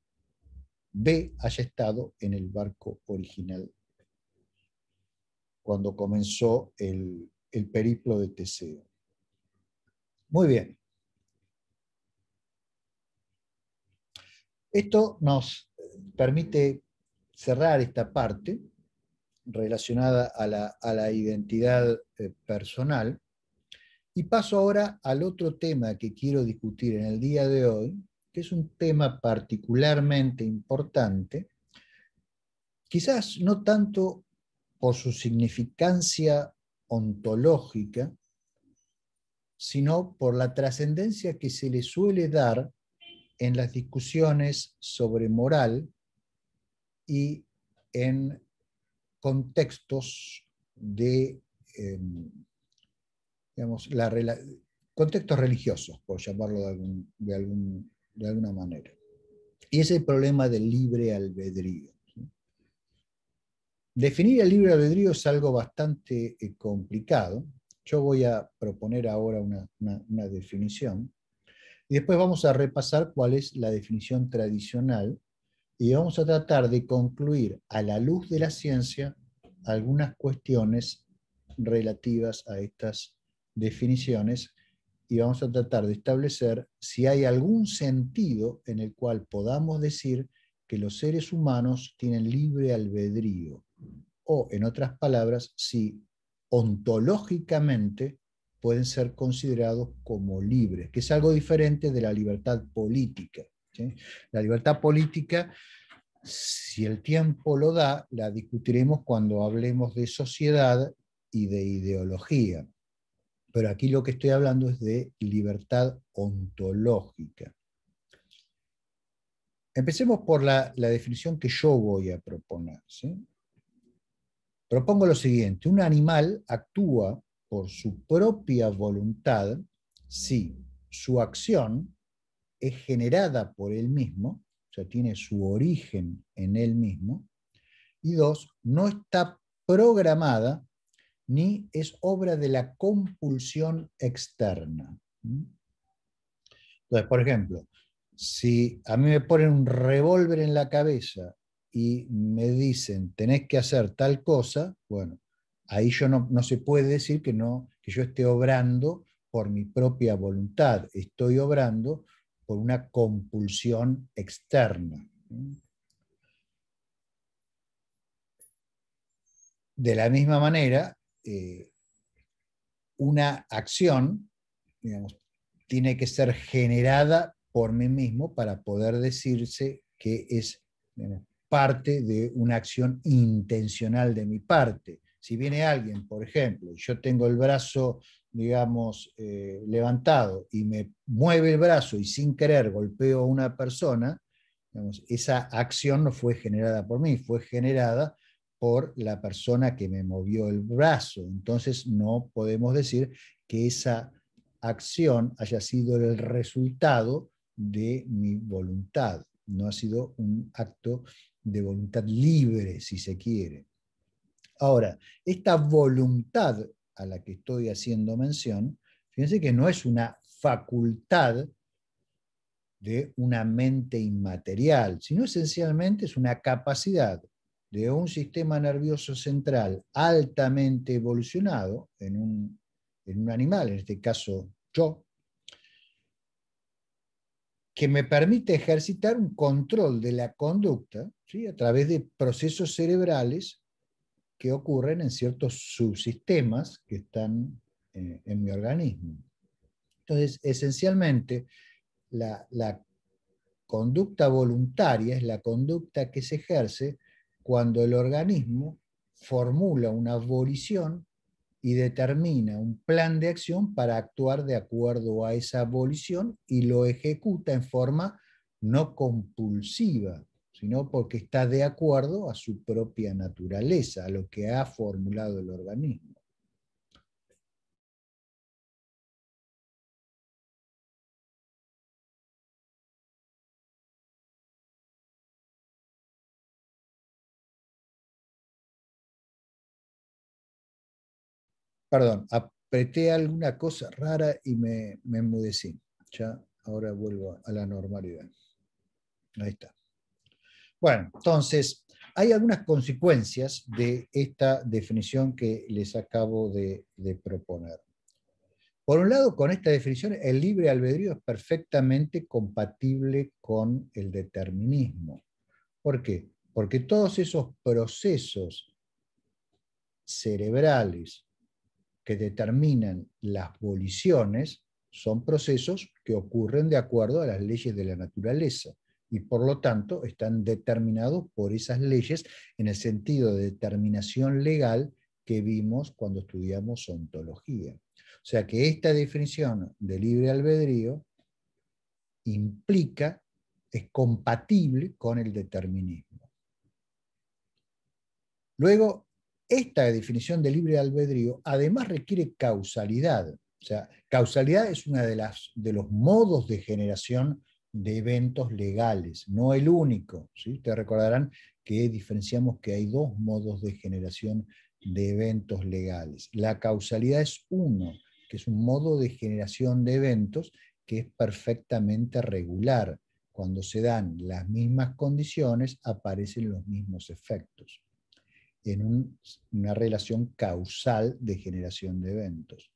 B haya estado en el barco original cuando comenzó el, el periplo de Teseo. Muy bien. Esto nos permite cerrar esta parte relacionada a la, identidad eh, personal. Y paso ahora al otro tema que quiero discutir en el día de hoy, que es un tema particularmente importante, quizás no tanto por su significancia ontológica, sino por la trascendencia que se le suele dar en las discusiones sobre moral y en contextos de, em, contextos religiosos, por llamarlo de, alguna manera. Y ese es el problema del libre albedrío. Definir el libre albedrío es algo bastante eh, complicado. Yo voy a proponer ahora una, una, definición. Y después vamos a repasar cuál es la definición tradicional y vamos a tratar de concluir a la luz de la ciencia algunas cuestiones relativas a estas definiciones y vamos a tratar de establecer si hay algún sentido en el cual podamos decir que los seres humanos tienen libre albedrío o, en otras palabras, si ontológicamente pueden ser considerados como libres, que es algo diferente de la libertad política. La libertad política, si el tiempo lo da, la discutiremos cuando hablemos de sociedad y de ideología. Pero aquí lo que estoy hablando es de libertad ontológica. Empecemos por la, definición que yo voy a proponer. Propongo lo siguiente, un animal actúa por su propia voluntad si su acción es generada por él mismo, o sea, tiene su origen en él mismo, y dos, no está programada ni es obra de la compulsión externa. Entonces, por ejemplo, si a mí me ponen un revólver en la cabeza y me dicen, tenés que hacer tal cosa, bueno, ahí yo no, se puede decir que, que yo esté obrando por mi propia voluntad, estoy obrando por una compulsión externa. De la misma manera, eh, una acción tiene que ser generada por mí mismo para poder decirse que es parte de una acción intencional de mi parte. Si viene alguien, por ejemplo, yo tengo el brazo digamos, eh, levantado y me mueve el brazo y sin querer golpeo a una persona, digamos, esa acción no fue generada por mí, fue generada por la persona que me movió el brazo. Entonces no podemos decir que esa acción haya sido el resultado de mi voluntad. No ha sido un acto de voluntad libre, si se quiere. Ahora, esta voluntad a la que estoy haciendo mención, fíjense que no es una facultad de una mente inmaterial, sino esencialmente es una capacidad de un sistema nervioso central altamente evolucionado en un, animal, en este caso yo, que me permite ejercitar un control de la conducta a través de procesos cerebrales que ocurren en ciertos subsistemas que están eh, en mi organismo. Entonces, esencialmente, la, la conducta voluntaria es la conducta que se ejerce cuando el organismo formula una abolición y determina un plan de acción para actuar de acuerdo a esa abolición y lo ejecuta en forma no compulsiva, sino porque está de acuerdo a su propia naturaleza, a lo que ha formulado el organismo. Perdón, apreté alguna cosa rara y me, me enmudecí. Ya ahora vuelvo a la normalidad. Ahí está. Bueno, entonces, hay algunas consecuencias de esta definición que les acabo de, proponer. Por un lado, con esta definición, el libre albedrío es perfectamente compatible con el determinismo. ¿Por qué? Porque todos esos procesos cerebrales que determinan las voliciones son procesos que ocurren de acuerdo a las leyes de la naturaleza y por lo tanto están determinados por esas leyes en el sentido de determinación legal que vimos cuando estudiamos ontología. O sea que esta definición de libre albedrío implica, es compatible con el determinismo. Luego, esta definición de libre albedrío además requiere causalidad. O sea, causalidad es uno de, las, de los modos de generación de eventos legales, no el único. Ustedes Te recordarán que diferenciamos que hay dos modos de generación de eventos legales. La causalidad es uno, que es un modo de generación de eventos que es perfectamente regular. Cuando se dan las mismas condiciones, aparecen los mismos efectos en una relación causal de generación de eventos.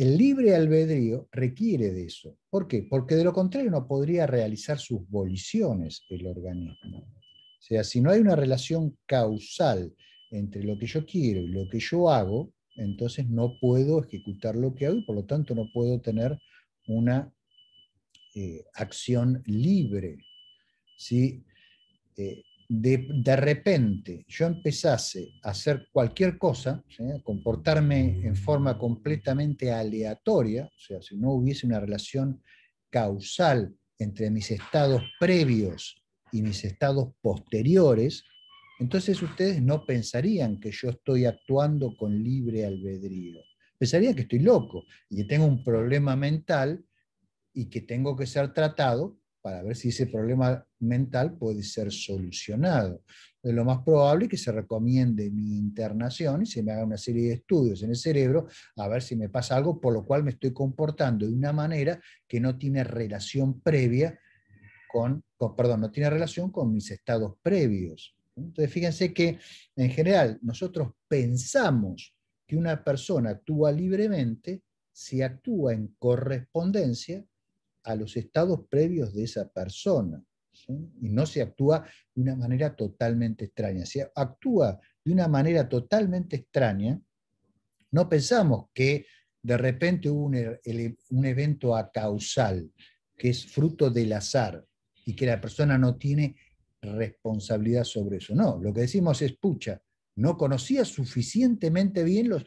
El libre albedrío requiere de eso. ¿Por qué? Porque de lo contrario no podría realizar sus voliciones el organismo. O sea, si no hay una relación causal entre lo que yo quiero y lo que yo hago, entonces no puedo ejecutar lo que hago y por lo tanto no puedo tener una eh, acción libre. ¿sí? Eh, de, repente yo empezase a hacer cualquier cosa, comportarme en forma completamente aleatoria, o sea, si no hubiese una relación causal entre mis estados previos y mis estados posteriores, entonces ustedes no pensarían que yo estoy actuando con libre albedrío. Pensarían que estoy loco y que tengo un problema mental y que tengo que ser tratado para ver si ese problema mental puede ser solucionado. es lo más probable que se recomiende mi internación y se me haga una serie de estudios en el cerebro a ver si me pasa algo por lo cual me estoy comportando de una manera que no tiene relación previa con perdón, no tiene relación con mis estados previos. Entonces fíjense que en general nosotros pensamos que una persona actúa libremente si actúa en correspondencia a los estados previos de esa persona. Y no se actúa de una manera totalmente extraña. si actúa de una manera totalmente extraña. No pensamos que de repente hubo un, e-, un evento acausal, que es fruto del azar, y que la persona no tiene responsabilidad sobre eso. No, lo que decimos es, pucha, no conocía suficientemente bien los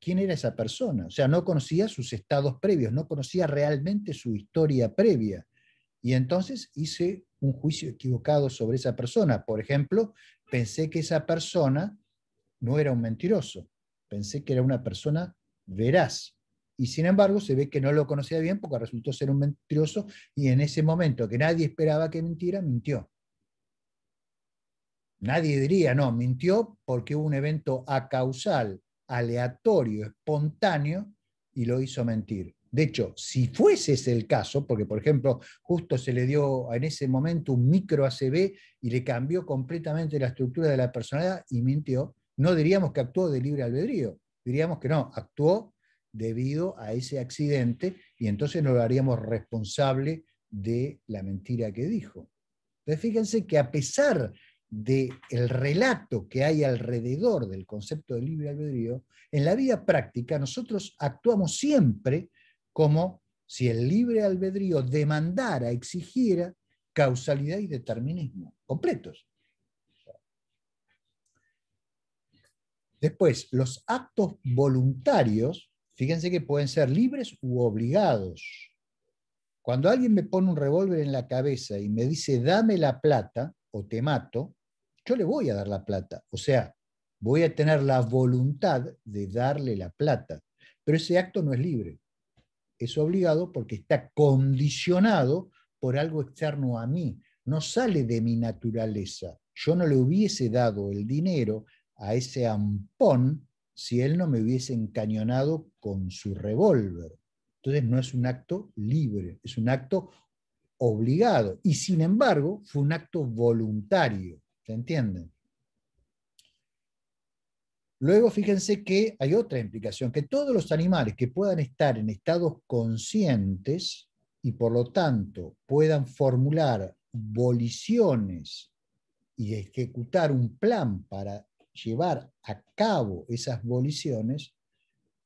quién era esa persona. O sea, no conocía sus estados previos, no conocía realmente su historia previa. Y entonces hice un juicio equivocado sobre esa persona. Por ejemplo, pensé que esa persona no era un mentiroso, pensé que era una persona veraz. Y sin embargo, se ve que no lo conocía bien porque resultó ser un mentiroso y en ese momento que nadie esperaba que mintiera, mintió. Nadie diría, no, mintió porque hubo un evento acausal aleatorio, espontáneo, y lo hizo mentir. De hecho, si fuese ese el caso, porque por ejemplo, justo se le dio en ese momento un micro ACB y le cambió completamente la estructura de la personalidad y mintió, no diríamos que actuó de libre albedrío, diríamos que no, actuó debido a ese accidente y entonces no lo haríamos responsable de la mentira que dijo. Entonces fíjense que a pesar del relato que hay alrededor del concepto de libre albedrío, en la vida práctica nosotros actuamos siempre como si el libre albedrío demandara, exigiera causalidad y determinismo completos. Después, los actos voluntarios, fíjense que pueden ser libres u obligados. Cuando alguien me pone un revólver en la cabeza y me dice, dame la plata o te mato, yo le voy a dar la plata. O sea, voy a tener la voluntad de darle la plata. Pero ese acto no es libre. Es obligado porque está condicionado por algo externo a mí. No sale de mi naturaleza. Yo no le hubiese dado el dinero a ese ampón si él no me hubiese encañonado con su revólver. Entonces no es un acto libre, es un acto obligado. Y sin embargo, fue un acto voluntario. ¿Se Luego fíjense que hay otra implicación, que todos los animales que puedan estar en estados conscientes y por lo tanto puedan formular voliciones y ejecutar un plan para llevar a cabo esas voliciones,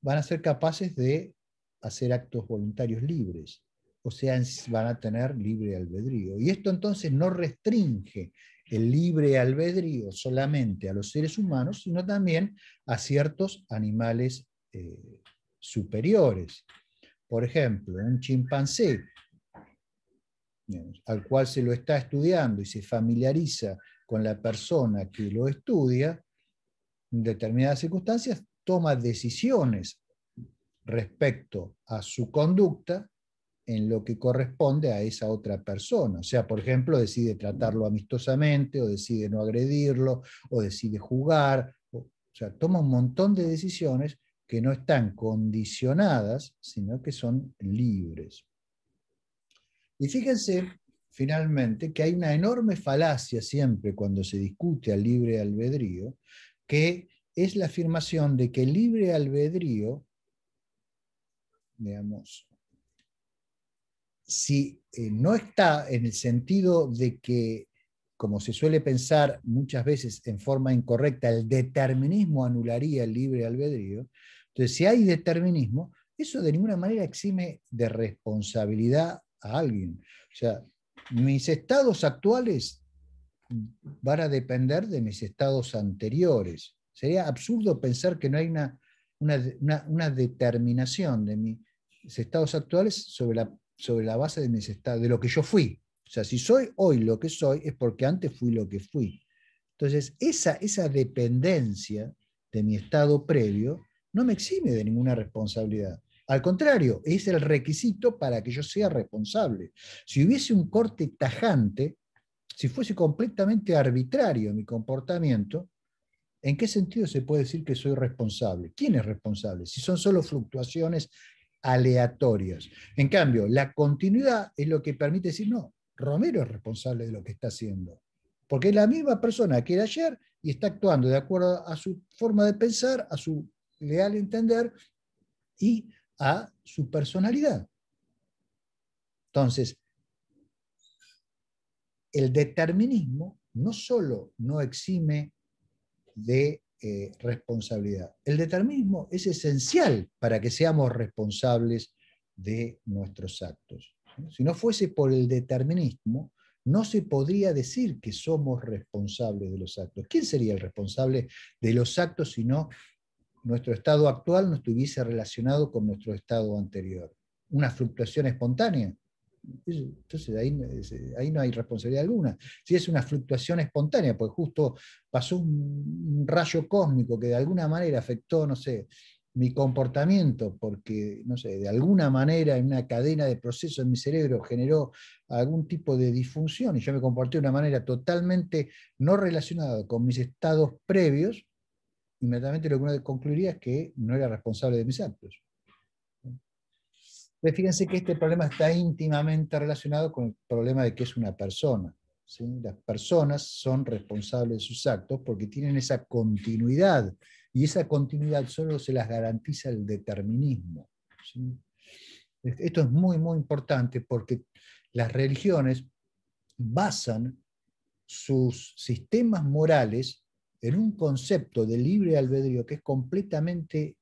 van a ser capaces de hacer actos voluntarios libres, o sea, van a tener libre albedrío. Y esto entonces no restringe el libre albedrío solamente a los seres humanos, sino también a ciertos animales eh, superiores. Por ejemplo, un chimpancé, al cual se lo está estudiando y se familiariza con la persona que lo estudia, en determinadas circunstancias toma decisiones respecto a su conducta en lo que corresponde a esa otra persona. O sea, por ejemplo, decide tratarlo amistosamente o decide no agredirlo o decide jugar. O, sea, toma un montón de decisiones que no están condicionadas, sino que son libres. Y fíjense, finalmente, que hay una enorme falacia siempre cuando se discute al libre albedrío, que es la afirmación de que el libre albedrío, digamos, si eh, no está en el sentido de que, como se suele pensar muchas veces en forma incorrecta, el determinismo anularía el libre albedrío, entonces si hay determinismo, eso de ninguna manera exime de responsabilidad a alguien. O sea, mis estados actuales van a depender de mis estados anteriores. Sería absurdo pensar que no hay una, una determinación de mis estados actuales sobre la sobre la base de mis estado de lo que yo fui. O sea, si soy hoy lo que soy, es porque antes fui lo que fui. Entonces, esa, esa dependencia de mi estado previo no me exime de ninguna responsabilidad. Al contrario, es el requisito para que yo sea responsable. Si hubiese un corte tajante, si fuese completamente arbitrario mi comportamiento, ¿en qué sentido se puede decir que soy responsable? ¿Quién es responsable? Si son solo fluctuaciones aleatorios. En cambio, la continuidad es lo que permite decir, no, Romero es responsable de lo que está haciendo, porque es la misma persona que era ayer y está actuando de acuerdo a su forma de pensar, a su leal entender y a su personalidad. Entonces, el determinismo no solo no exime de eh, responsabilidad. El determinismo es esencial para que seamos responsables de nuestros actos. Si no fuese por el determinismo, no se podría decir que somos responsables de los actos. ¿Quién sería el responsable de los actos si no nuestro estado actual no estuviese relacionado con nuestro estado anterior? ¿Una fluctuación espontánea? Entonces ahí, ahí no hay responsabilidad alguna. Si es una fluctuación espontánea, pues justo pasó un rayo cósmico que de alguna manera afectó, no sé, mi comportamiento, porque, no sé, de alguna manera en una cadena de procesos en mi cerebro generó algún tipo de disfunción y yo me comporté de una manera totalmente no relacionada con mis estados previos, inmediatamente lo que uno concluiría es que no era responsable de mis actos. Pero fíjense que este problema está íntimamente relacionado con el problema de que es una persona. Las personas son responsables de sus actos porque tienen esa continuidad y esa continuidad solo se las garantiza el determinismo. Esto es muy, muy importante porque las religiones basan sus sistemas morales en un concepto de libre albedrío que es completamente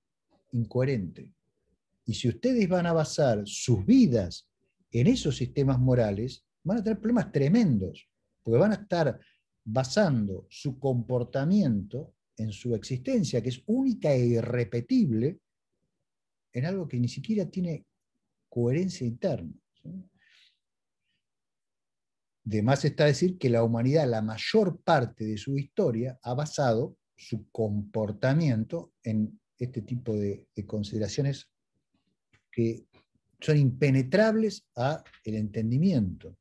incoherente. Y si ustedes van a basar sus vidas en esos sistemas morales, van a tener problemas tremendos, porque van a estar basando su comportamiento en su existencia, que es única e irrepetible, en algo que ni siquiera tiene coherencia interna. De más está decir que la humanidad, la mayor parte de su historia, ha basado su comportamiento en este tipo de, de consideraciones que son impenetrables a el entendimiento.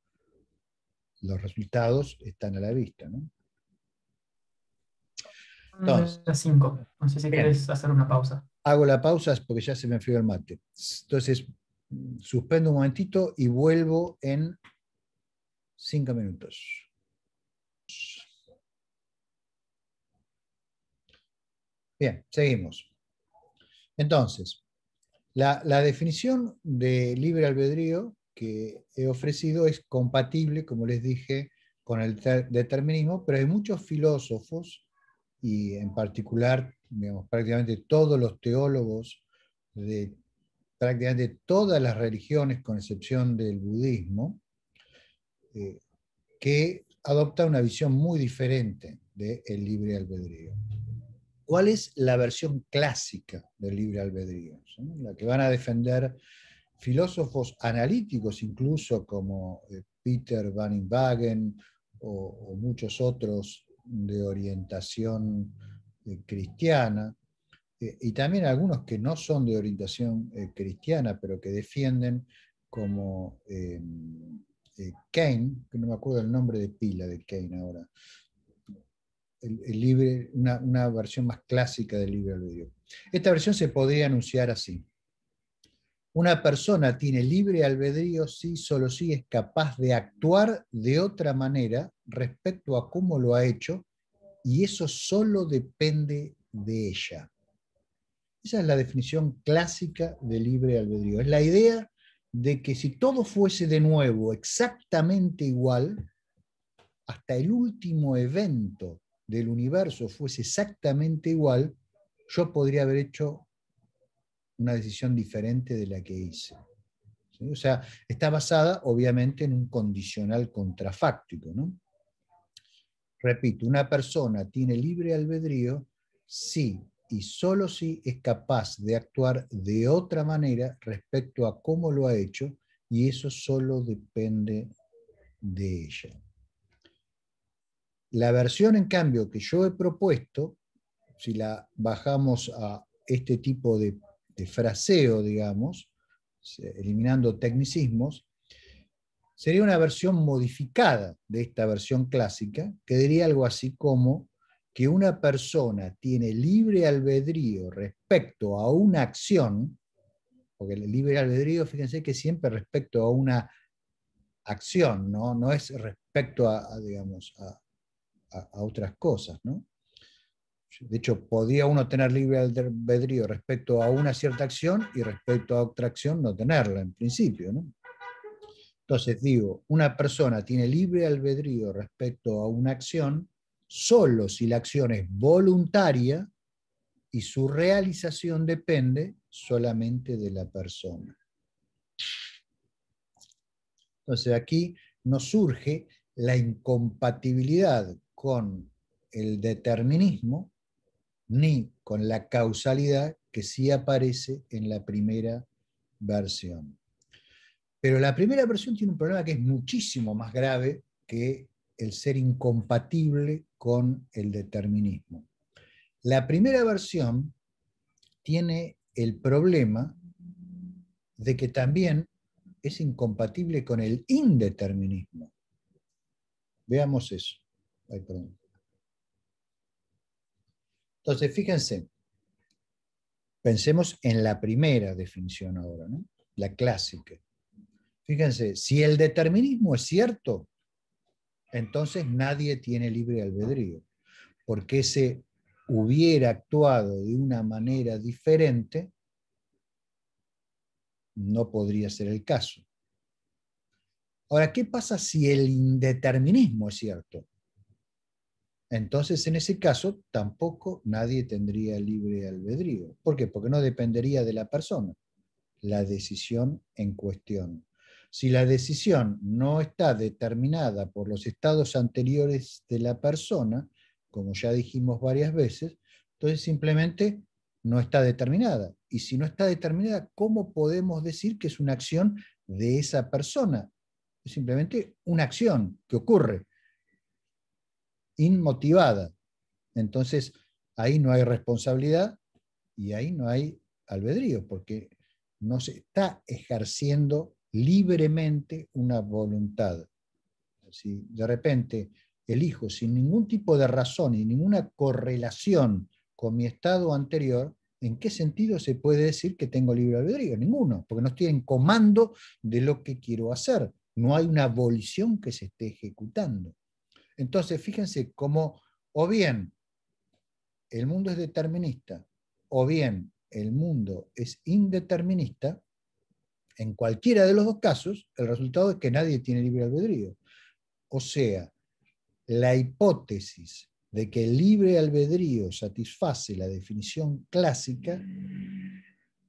Los resultados están a la vista. ¿no? 5. No sé si quieres hacer una pausa. Hago la pausa porque ya se me enfrió el mate. Entonces, suspendo un momentito y vuelvo en cinco minutos. Bien, seguimos. Entonces, la, definición de libre albedrío que he ofrecido es compatible, como les dije, con el determinismo, pero hay muchos filósofos, y en particular, prácticamente todos los teólogos de prácticamente todas las religiones, con excepción del budismo, eh, que adoptan una visión muy diferente del libre albedrío cuál es la versión clásica del libre albedrío, la que van a defender filósofos analíticos incluso como eh, Peter Van Inwagen o, muchos otros de orientación eh, cristiana, eh, y también algunos que no son de orientación cristiana, pero que defienden como Kane, que no me acuerdo el nombre de pila de Kane ahora, libre, una, versión más clásica del libre albedrío. Esta versión se podría anunciar así. Una persona tiene libre albedrío si solo si es capaz de actuar de otra manera respecto a cómo lo ha hecho y eso solo depende de ella. Esa es la definición clásica de libre albedrío. Es la idea de que si todo fuese de nuevo exactamente igual, hasta el último evento del universo fuese exactamente igual, yo podría haber hecho una decisión diferente de la que hice. O sea, está basada obviamente en un condicional contrafáctico. Repito, una persona tiene libre albedrío si y solo si es capaz de actuar de otra manera respecto a cómo lo ha hecho y eso solo depende de ella. La versión, en cambio, que yo he propuesto, si la bajamos a este tipo de, fraseo, digamos, eliminando tecnicismos, sería una versión modificada de esta versión clásica, que diría algo así como que una persona tiene libre albedrío respecto a una acción, porque el libre albedrío, fíjense que siempre respecto a una acción, no, no es respecto a, a digamos, a, a, otras cosas. De hecho, podía uno tener libre albedrío respecto a una cierta acción y respecto a otra acción no tenerla, en principio. Entonces digo, una persona tiene libre albedrío respecto a una acción solo si la acción es voluntaria y su realización depende solamente de la persona. Entonces aquí nos surge la incompatibilidad con el determinismo ni con la causalidad que sí aparece en la primera versión. Pero la primera versión tiene un problema que es muchísimo más grave que el ser incompatible con el determinismo. La primera versión tiene el problema de que también es incompatible con el indeterminismo. Veamos eso. Entonces, fíjense, pensemos en la primera definición ahora, la clásica. Fíjense, si el determinismo es cierto, entonces nadie tiene libre albedrío, porque se hubiera actuado de una manera diferente, no podría ser el caso. Ahora, ¿qué pasa si el indeterminismo es cierto? entonces en ese caso tampoco nadie tendría libre albedrío. ¿Por qué? Porque no dependería de la persona la decisión en cuestión. Si la decisión no está determinada por los estados anteriores de la persona, como ya dijimos varias veces, entonces simplemente no está determinada. Y si no está determinada, ¿cómo podemos decir que es una acción de esa persona? Es simplemente una acción que ocurre, inmotivada. Entonces, ahí no hay responsabilidad y ahí no hay albedrío, porque no se está ejerciendo libremente una voluntad. Si de repente elijo sin ningún tipo de razón y ninguna correlación con mi estado anterior, ¿en qué sentido se puede decir que tengo libre albedrío? Ninguno, porque no estoy en comando de lo que quiero hacer. No hay una volición que se esté ejecutando. Entonces, fíjense cómo o bien el mundo es determinista o bien el mundo es indeterminista, en cualquiera de los dos casos, el resultado es que nadie tiene libre albedrío. O sea, la hipótesis de que el libre albedrío satisface la definición clásica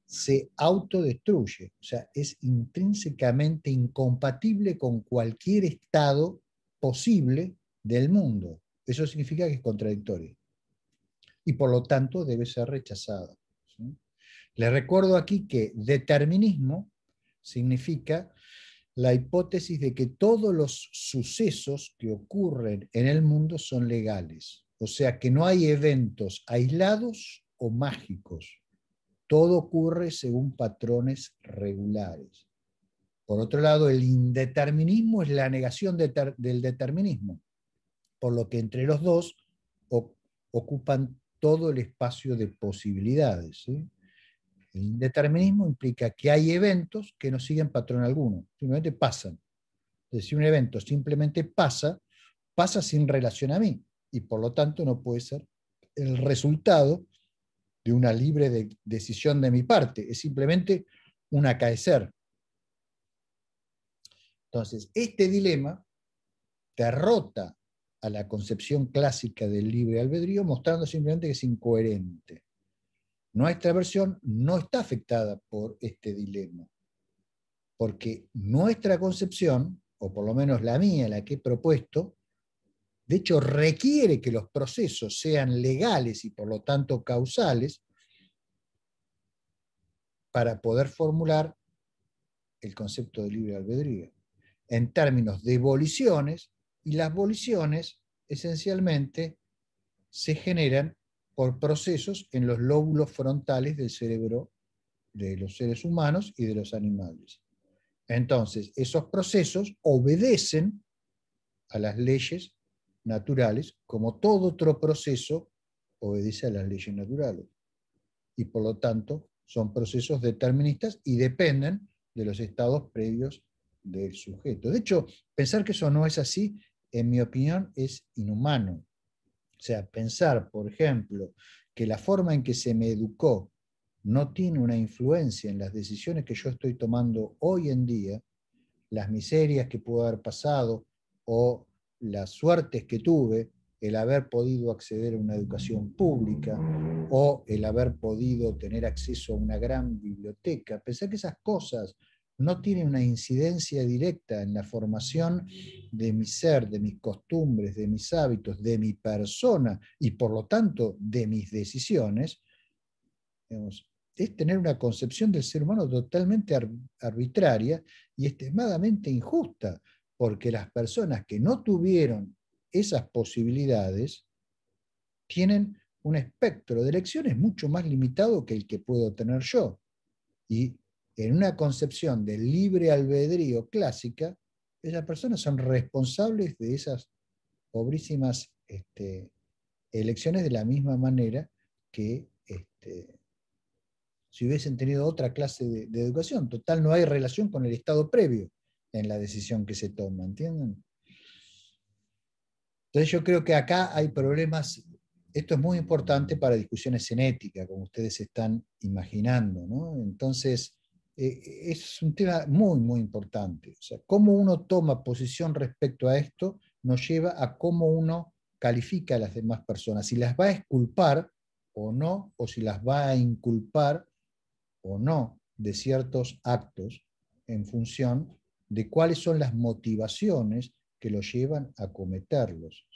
se autodestruye, o sea, es intrínsecamente incompatible con cualquier estado posible del mundo. Eso significa que es contradictorio. Y por lo tanto debe ser rechazado. Le recuerdo aquí que determinismo significa la hipótesis de que todos los sucesos que ocurren en el mundo son legales. O sea que no hay eventos aislados o mágicos. Todo ocurre según patrones regulares. Por otro lado, el indeterminismo es la negación del determinismo por lo que entre los dos ocupan todo el espacio de posibilidades. El indeterminismo implica que hay eventos que no siguen patrón alguno, simplemente pasan. Es decir, un evento simplemente pasa, pasa sin relación a mí, y por lo tanto no puede ser el resultado de una libre decisión de mi parte, es simplemente un acaecer. Entonces, este dilema derrota a la concepción clásica del libre albedrío, mostrando simplemente que es incoherente. Nuestra versión no está afectada por este dilema, porque nuestra concepción, o por lo menos la mía, la que he propuesto, de hecho requiere que los procesos sean legales y por lo tanto causales para poder formular el concepto de libre albedrío. En términos de evoluciones y las voliciones esencialmente se generan por procesos en los lóbulos frontales del cerebro de los seres humanos y de los animales. Entonces, esos procesos obedecen a las leyes naturales, como todo otro proceso obedece a las leyes naturales. Y por lo tanto, son procesos deterministas y dependen de los estados previos del sujeto. De hecho, pensar que eso no es así en mi opinión, es inhumano. O sea, pensar, por ejemplo, que la forma en que se me educó no tiene una influencia en las decisiones que yo estoy tomando hoy en día, las miserias que pudo haber pasado o las suertes que tuve, el haber podido acceder a una educación pública o el haber podido tener acceso a una gran biblioteca, pensar que esas cosas no tiene una incidencia directa en la formación de mi ser, de mis costumbres, de mis hábitos, de mi persona y por lo tanto de mis decisiones, es tener una concepción del ser humano totalmente arbitraria y extremadamente injusta, porque las personas que no tuvieron esas posibilidades tienen un espectro de elecciones mucho más limitado que el que puedo tener yo. Y en una concepción de libre albedrío clásica, esas personas son responsables de esas pobrísimas este, elecciones de la misma manera que este, si hubiesen tenido otra clase de, educación. Total, no hay relación con el estado previo en la decisión que se toma, ¿entienden? Entonces yo creo que acá hay problemas, esto es muy importante para discusiones en ética, como ustedes están imaginando, ¿no? Entonces, eh, es un tema muy, muy importante. O sea, cómo uno toma posición respecto a esto nos lleva a cómo uno califica a las demás personas, si las va a exculpar o no, o si las va a inculpar o no de ciertos actos en función de cuáles son las motivaciones que los llevan a cometerlos.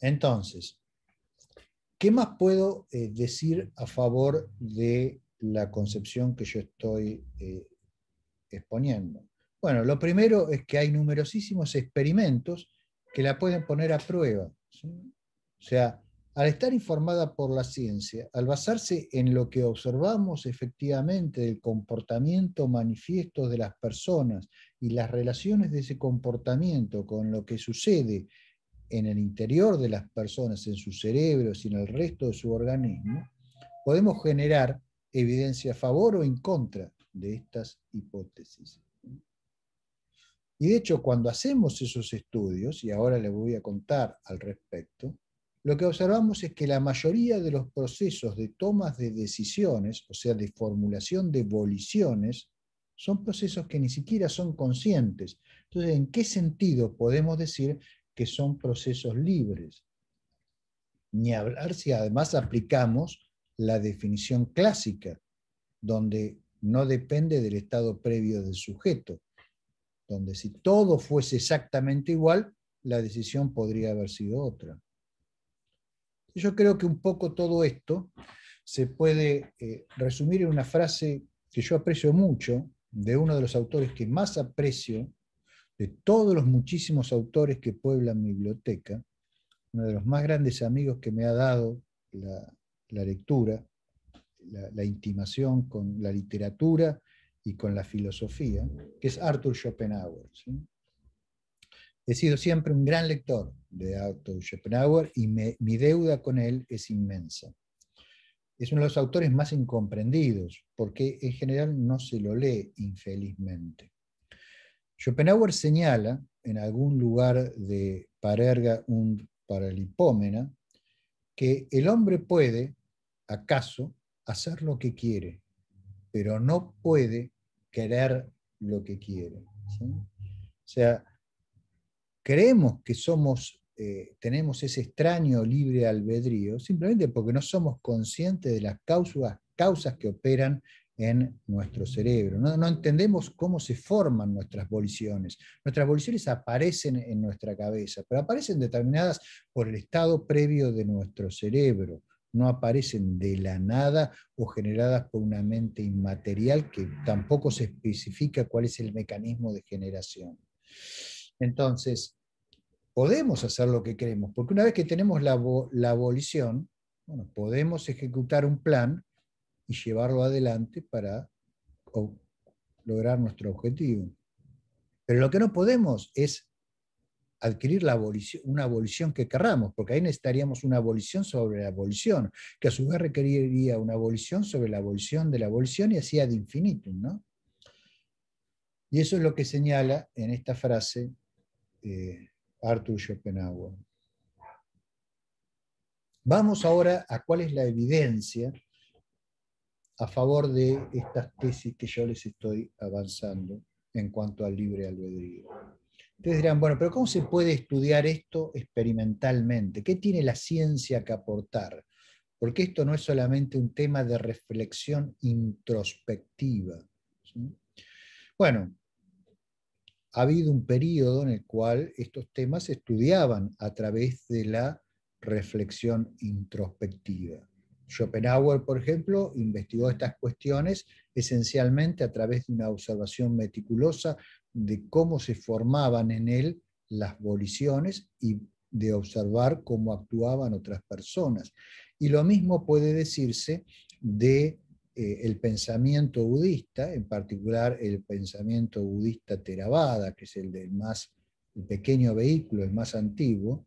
Entonces, ¿Qué más puedo eh, decir a favor de la concepción que yo estoy eh, exponiendo? Bueno, lo primero es que hay numerosísimos experimentos que la pueden poner a prueba. O sea, al estar informada por la ciencia, al basarse en lo que observamos efectivamente del comportamiento manifiesto de las personas y las relaciones de ese comportamiento con lo que sucede en el interior de las personas, en sus cerebros y en el resto de su organismo, podemos generar evidencia a favor o en contra de estas hipótesis. Y de hecho, cuando hacemos esos estudios, y ahora les voy a contar al respecto, lo que observamos es que la mayoría de los procesos de tomas de decisiones, o sea, de formulación de voliciones, son procesos que ni siquiera son conscientes. Entonces, ¿en qué sentido podemos decir que son procesos libres. Ni hablar si además aplicamos la definición clásica, donde no depende del estado previo del sujeto, donde si todo fuese exactamente igual, la decisión podría haber sido otra. Yo creo que un poco todo esto se puede eh, resumir en una frase que yo aprecio mucho, de uno de los autores que más aprecio de todos los muchísimos autores que pueblan mi biblioteca, uno de los más grandes amigos que me ha dado la, lectura, la, intimación con la literatura y con la filosofía, que es Arthur Schopenhauer. He sido siempre un gran lector de Arthur Schopenhauer y mi deuda con él es inmensa. Es uno de los autores más incomprendidos, porque en general no se lo lee infelizmente. Schopenhauer señala en algún lugar de Parerga un paralipómena que el hombre puede, acaso, hacer lo que quiere, pero no puede querer lo que quiere. O sea, creemos que somos, eh, tenemos ese extraño libre albedrío simplemente porque no somos conscientes de las causas que operan en nuestro cerebro. No, entendemos cómo se forman nuestras voliciones. Nuestras voliciones aparecen en nuestra cabeza, pero aparecen determinadas por el estado previo de nuestro cerebro. No aparecen de la nada o generadas por una mente inmaterial que tampoco se especifica cuál es el mecanismo de generación. Entonces, podemos hacer lo que queremos, porque una vez que tenemos la, la volición, podemos ejecutar un plan y llevarlo adelante para lograr nuestro objetivo. Pero lo que no podemos es adquirir una abolición que querramos, porque ahí necesitaríamos una abolición sobre la abolición, que a su vez requeriría una abolición sobre la abolición de la abolición y así ad infinitum, ¿no? Y eso es lo que señala en esta frase eh, Arthur Schopenhauer. Vamos ahora a cuál es la evidencia a favor de estas tesis que yo les estoy avanzando en cuanto al libre albedrío. Ustedes dirán, bueno, pero ¿cómo se puede estudiar esto experimentalmente? ¿Qué tiene la ciencia que aportar? Porque esto no es solamente un tema de reflexión introspectiva. Bueno, ha habido un periodo en el cual estos temas se estudiaban a través de la reflexión introspectiva. Schopenhauer, por ejemplo, investigó estas cuestiones esencialmente a través de una observación meticulosa de cómo se formaban en él las voliciones y de observar cómo actuaban otras personas. Y lo mismo puede decirse de eh, el pensamiento budista, en particular el pensamiento budista Theravada, que es el del más pequeño vehículo, el más antiguo,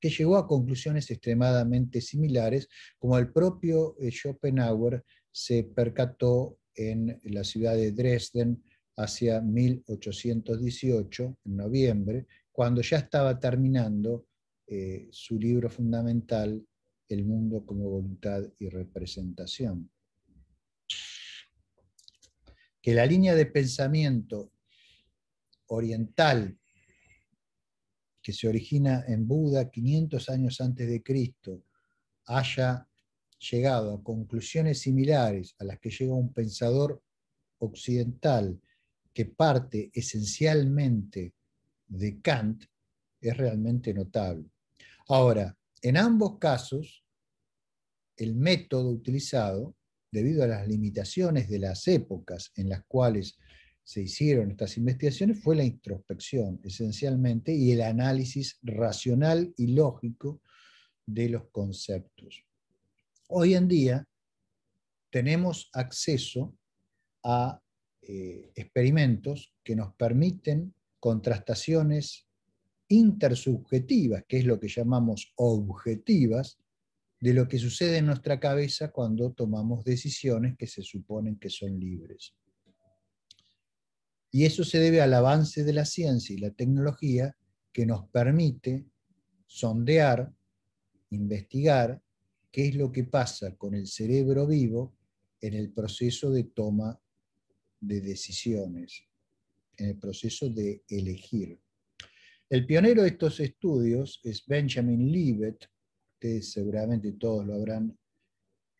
que llegó a conclusiones extremadamente similares, como el propio eh, Schopenhauer se percató en la ciudad de Dresden hacia 1818, en noviembre, cuando ya estaba terminando eh, su libro fundamental, El mundo como voluntad y representación. Que la línea de pensamiento oriental que se origina en Buda 500 años antes de Cristo, haya llegado a conclusiones similares a las que llega un pensador occidental que parte esencialmente de Kant, es realmente notable. Ahora, en ambos casos, el método utilizado, debido a las limitaciones de las épocas en las cuales se hicieron estas investigaciones fue la introspección, esencialmente, y el análisis racional y lógico de los conceptos. Hoy en día tenemos acceso a eh, experimentos que nos permiten contrastaciones intersubjetivas, que es lo que llamamos objetivas, de lo que sucede en nuestra cabeza cuando tomamos decisiones que se suponen que son libres. Y eso se debe al avance de la ciencia y la tecnología que nos permite sondear, investigar qué es lo que pasa con el cerebro vivo en el proceso de toma de decisiones, en el proceso de elegir. El pionero de estos estudios es Benjamin Libet, ustedes seguramente todos lo habrán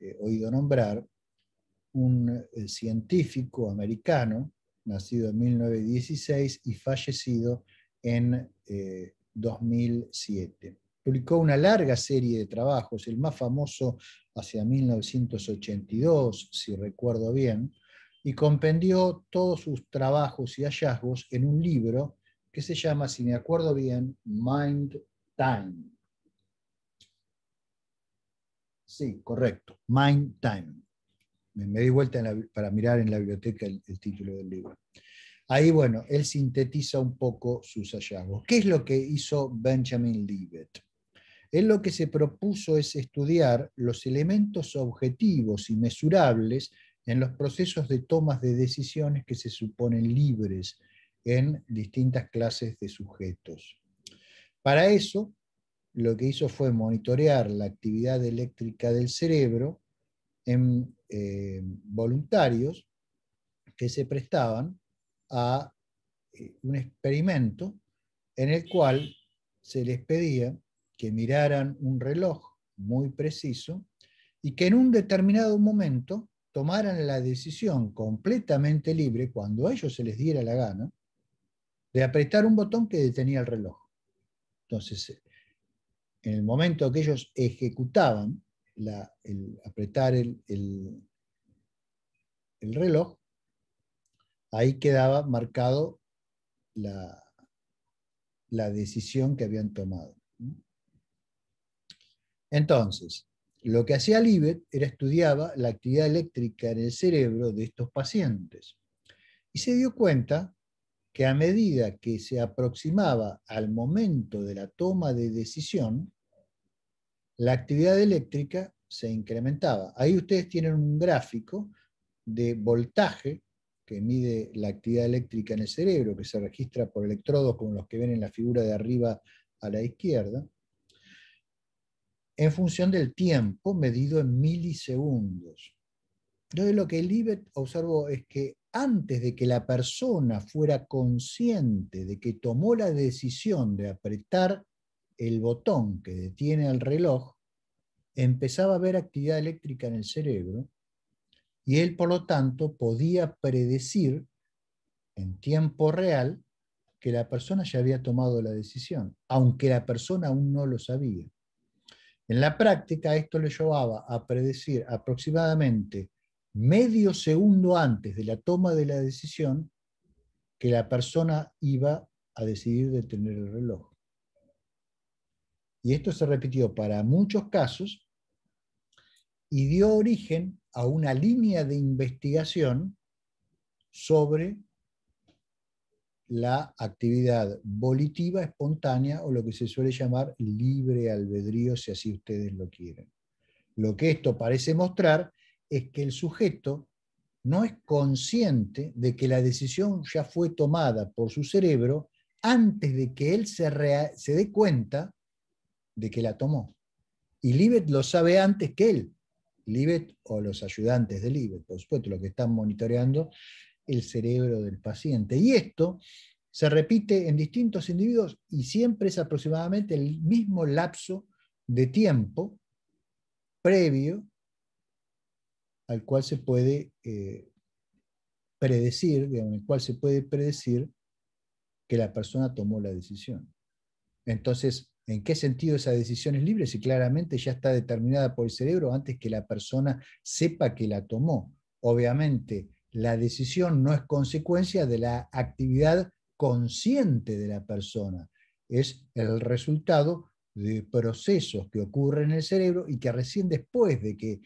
eh, oído nombrar, un eh, científico americano nacido en 1916 y fallecido en 2007. Eh, Publicó una larga serie de trabajos, el más famoso hacia 1982, si recuerdo bien, y compendió todos sus trabajos y hallazgos en un libro que se llama, si me acuerdo bien, Mind Time. Sí, correcto, Mind Time me di vuelta para mirar en la biblioteca el, título del libro. Ahí, bueno, él sintetiza un poco sus hallazgos. ¿Qué es lo que hizo Benjamin Libet? Él lo que se propuso es estudiar los elementos objetivos y mesurables en los procesos de tomas de decisiones que se suponen libres en distintas clases de sujetos. Para eso, lo que hizo fue monitorear la actividad eléctrica del cerebro en eh, voluntarios que se prestaban a eh, un experimento en el cual se les pedía que miraran un reloj muy preciso y que en un determinado momento tomaran la decisión completamente libre, cuando a ellos se les diera la gana, de apretar un botón que detenía el reloj. Entonces, en el momento que ellos ejecutaban el apretar el, reloj, ahí quedaba marcado la, la decisión que habían tomado. Entonces, lo que hacía Libet era estudiaba la actividad eléctrica en el cerebro de estos pacientes y se dio cuenta que a medida que se aproximaba al momento de la toma de decisión, la actividad eléctrica se incrementaba. Ahí ustedes tienen un gráfico de voltaje que mide la actividad eléctrica en el cerebro, que se registra por electrodos como los que ven en la figura de arriba a la izquierda, en función del tiempo medido en milisegundos. Entonces lo que Libet observó es que antes de que la persona fuera consciente de que tomó la decisión de apretar el botón que detiene al reloj, empezaba a haber actividad eléctrica en el cerebro y él, por lo tanto, podía predecir en tiempo real que la persona ya había tomado la decisión, aunque la persona aún no lo sabía. En la práctica, esto le llevaba a predecir aproximadamente medio segundo antes de la toma de la decisión que la persona iba a decidir detener el reloj y esto se repitió para muchos casos, y dio origen a una línea de investigación sobre la actividad volitiva espontánea o lo que se suele llamar libre albedrío, si así ustedes lo quieren. Lo que esto parece mostrar es que el sujeto no es consciente de que la decisión ya fue tomada por su cerebro antes de que él se, se dé cuenta de que la tomó. Y Libet lo sabe antes que él. Libet o los ayudantes de Libet, por supuesto, los que están monitoreando el cerebro del paciente. Y esto se repite en distintos individuos y siempre es aproximadamente el mismo lapso de tiempo previo al cual se puede eh, predecir, digamos, el cual se puede predecir que la persona tomó la decisión. Entonces, ¿En qué sentido esa decisión es libre si claramente ya está determinada por el cerebro antes que la persona sepa que la tomó? Obviamente, la decisión no es consecuencia de la actividad consciente de la persona, es el resultado de procesos que ocurren en el cerebro y que recién después de que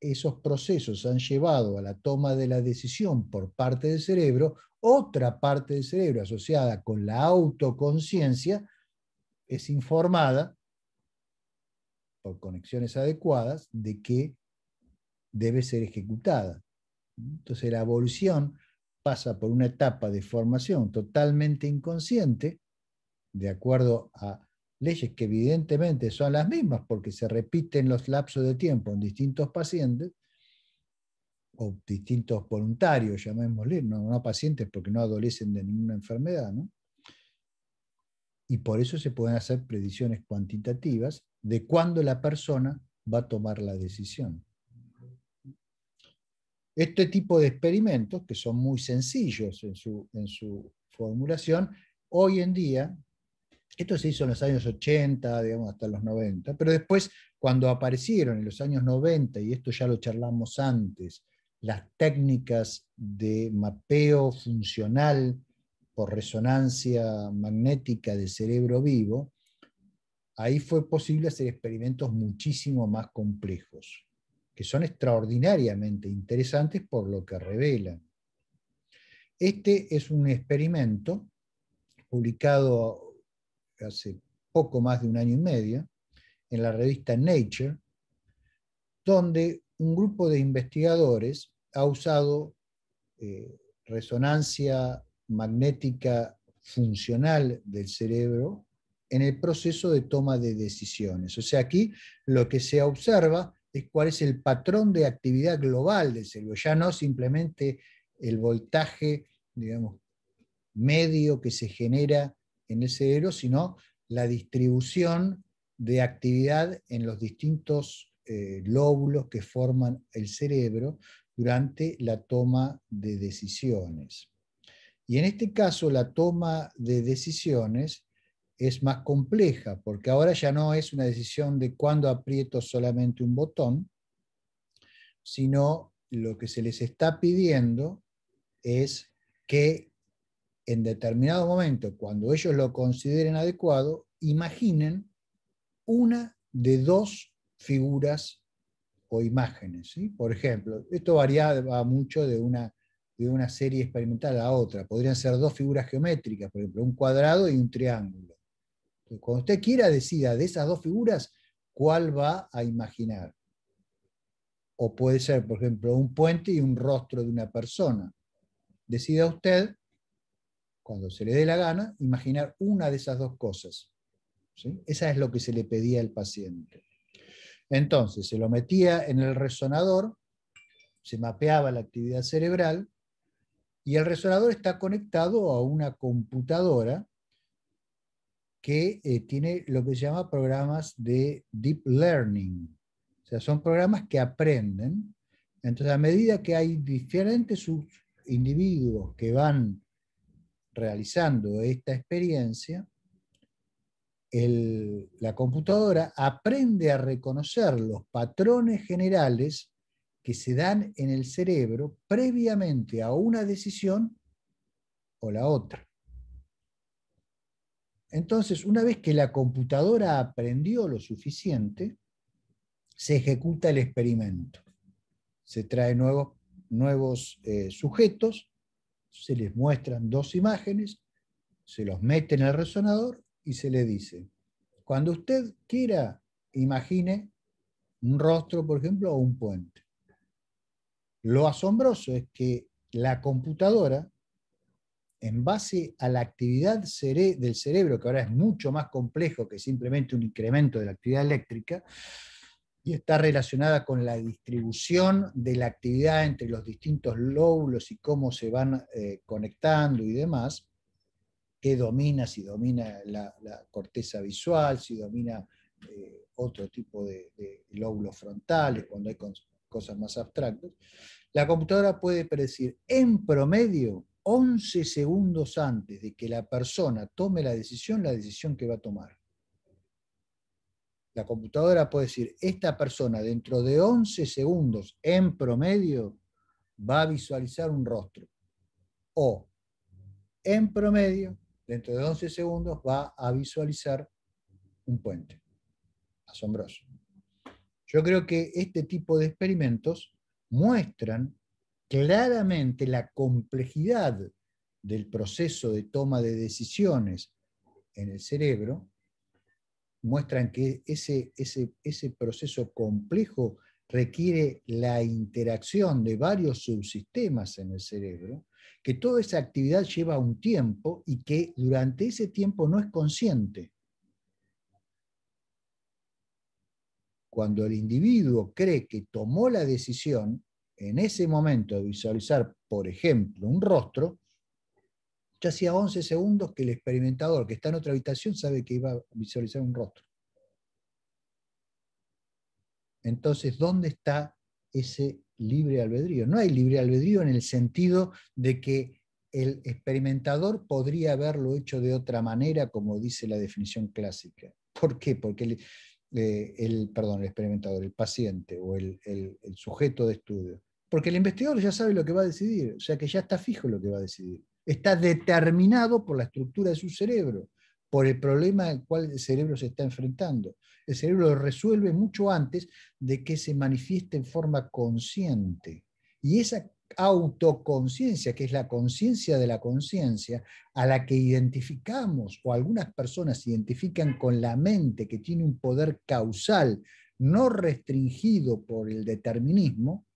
esos procesos han llevado a la toma de la decisión por parte del cerebro, otra parte del cerebro asociada con la autoconciencia es informada por conexiones adecuadas de que debe ser ejecutada. Entonces la evolución pasa por una etapa de formación totalmente inconsciente, de acuerdo a leyes que evidentemente son las mismas porque se repiten los lapsos de tiempo en distintos pacientes o distintos voluntarios, llamémosle, no, no pacientes porque no adolecen de ninguna enfermedad, ¿no? y por eso se pueden hacer predicciones cuantitativas de cuándo la persona va a tomar la decisión. Este tipo de experimentos, que son muy sencillos en su, en su formulación, hoy en día, esto se hizo en los años 80, digamos hasta los 90, pero después cuando aparecieron en los años 90, y esto ya lo charlamos antes, las técnicas de mapeo funcional por resonancia magnética de cerebro vivo, ahí fue posible hacer experimentos muchísimo más complejos, que son extraordinariamente interesantes por lo que revelan. Este es un experimento publicado hace poco más de un año y medio en la revista Nature, donde un grupo de investigadores ha usado eh, resonancia magnética funcional del cerebro en el proceso de toma de decisiones. O sea, aquí lo que se observa es cuál es el patrón de actividad global del cerebro, ya no simplemente el voltaje, digamos, medio que se genera en el cerebro, sino la distribución de actividad en los distintos eh, lóbulos que forman el cerebro durante la toma de decisiones. Y en este caso la toma de decisiones es más compleja, porque ahora ya no es una decisión de cuándo aprieto solamente un botón, sino lo que se les está pidiendo es que en determinado momento, cuando ellos lo consideren adecuado, imaginen una de dos figuras o imágenes. Por ejemplo, esto varía mucho de una de una serie experimental a otra. Podrían ser dos figuras geométricas, por ejemplo, un cuadrado y un triángulo. Cuando usted quiera, decida de esas dos figuras cuál va a imaginar. O puede ser, por ejemplo, un puente y un rostro de una persona. Decida usted, cuando se le dé la gana, imaginar una de esas dos cosas. ¿Sí? Esa es lo que se le pedía al paciente. Entonces, se lo metía en el resonador, se mapeaba la actividad cerebral y el resonador está conectado a una computadora que eh, tiene lo que se llama programas de deep learning. O sea, son programas que aprenden. Entonces, a medida que hay diferentes individuos que van realizando esta experiencia, la computadora aprende a reconocer los patrones generales que se dan en el cerebro previamente a una decisión o la otra. Entonces, una vez que la computadora aprendió lo suficiente, se ejecuta el experimento. Se trae nuevos, nuevos eh, sujetos, se les muestran dos imágenes, se los mete en el resonador y se le dice, cuando usted quiera, imagine un rostro, por ejemplo, o un puente. Lo asombroso es que la computadora, en base a la actividad del cerebro, que ahora es mucho más complejo que simplemente un incremento de la actividad eléctrica, y está relacionada con la distribución de la actividad entre los distintos lóbulos y cómo se van eh, conectando y demás, que domina, si domina la, corteza visual, si domina eh, otro tipo de, de, lóbulos frontales, cuando hay cosas más abstractas, la computadora puede predecir en promedio 11 segundos antes de que la persona tome la decisión, la decisión que va a tomar. La computadora puede decir, esta persona dentro de 11 segundos en promedio va a visualizar un rostro. O en promedio, dentro de 11 segundos, va a visualizar un puente. Asombroso. Yo creo que este tipo de experimentos muestran claramente la complejidad del proceso de toma de decisiones en el cerebro, muestran que ese, proceso complejo requiere la interacción de varios subsistemas en el cerebro, que toda esa actividad lleva un tiempo y que durante ese tiempo no es consciente. cuando el individuo cree que tomó la decisión, en ese momento de visualizar, por ejemplo, un rostro, ya hacía 11 segundos que el experimentador que está en otra habitación sabe que iba a visualizar un rostro. Entonces, ¿dónde está ese libre albedrío? No hay libre albedrío en el sentido de que el experimentador podría haberlo hecho de otra manera, como dice la definición clásica. ¿Por qué? Porque eh, el, perdón, el experimentador, el paciente o el, sujeto de estudio. Porque el investigador ya sabe lo que va a decidir, o sea que ya está fijo lo que va a decidir. Está determinado por la estructura de su cerebro, por el problema al cual el cerebro se está enfrentando. El cerebro lo resuelve mucho antes de que se manifieste en forma consciente. Y esa autoconciencia, que es la conciencia de la conciencia, a la que identificamos o algunas personas identifican con la mente, que tiene un poder causal no restringido por el determinismo,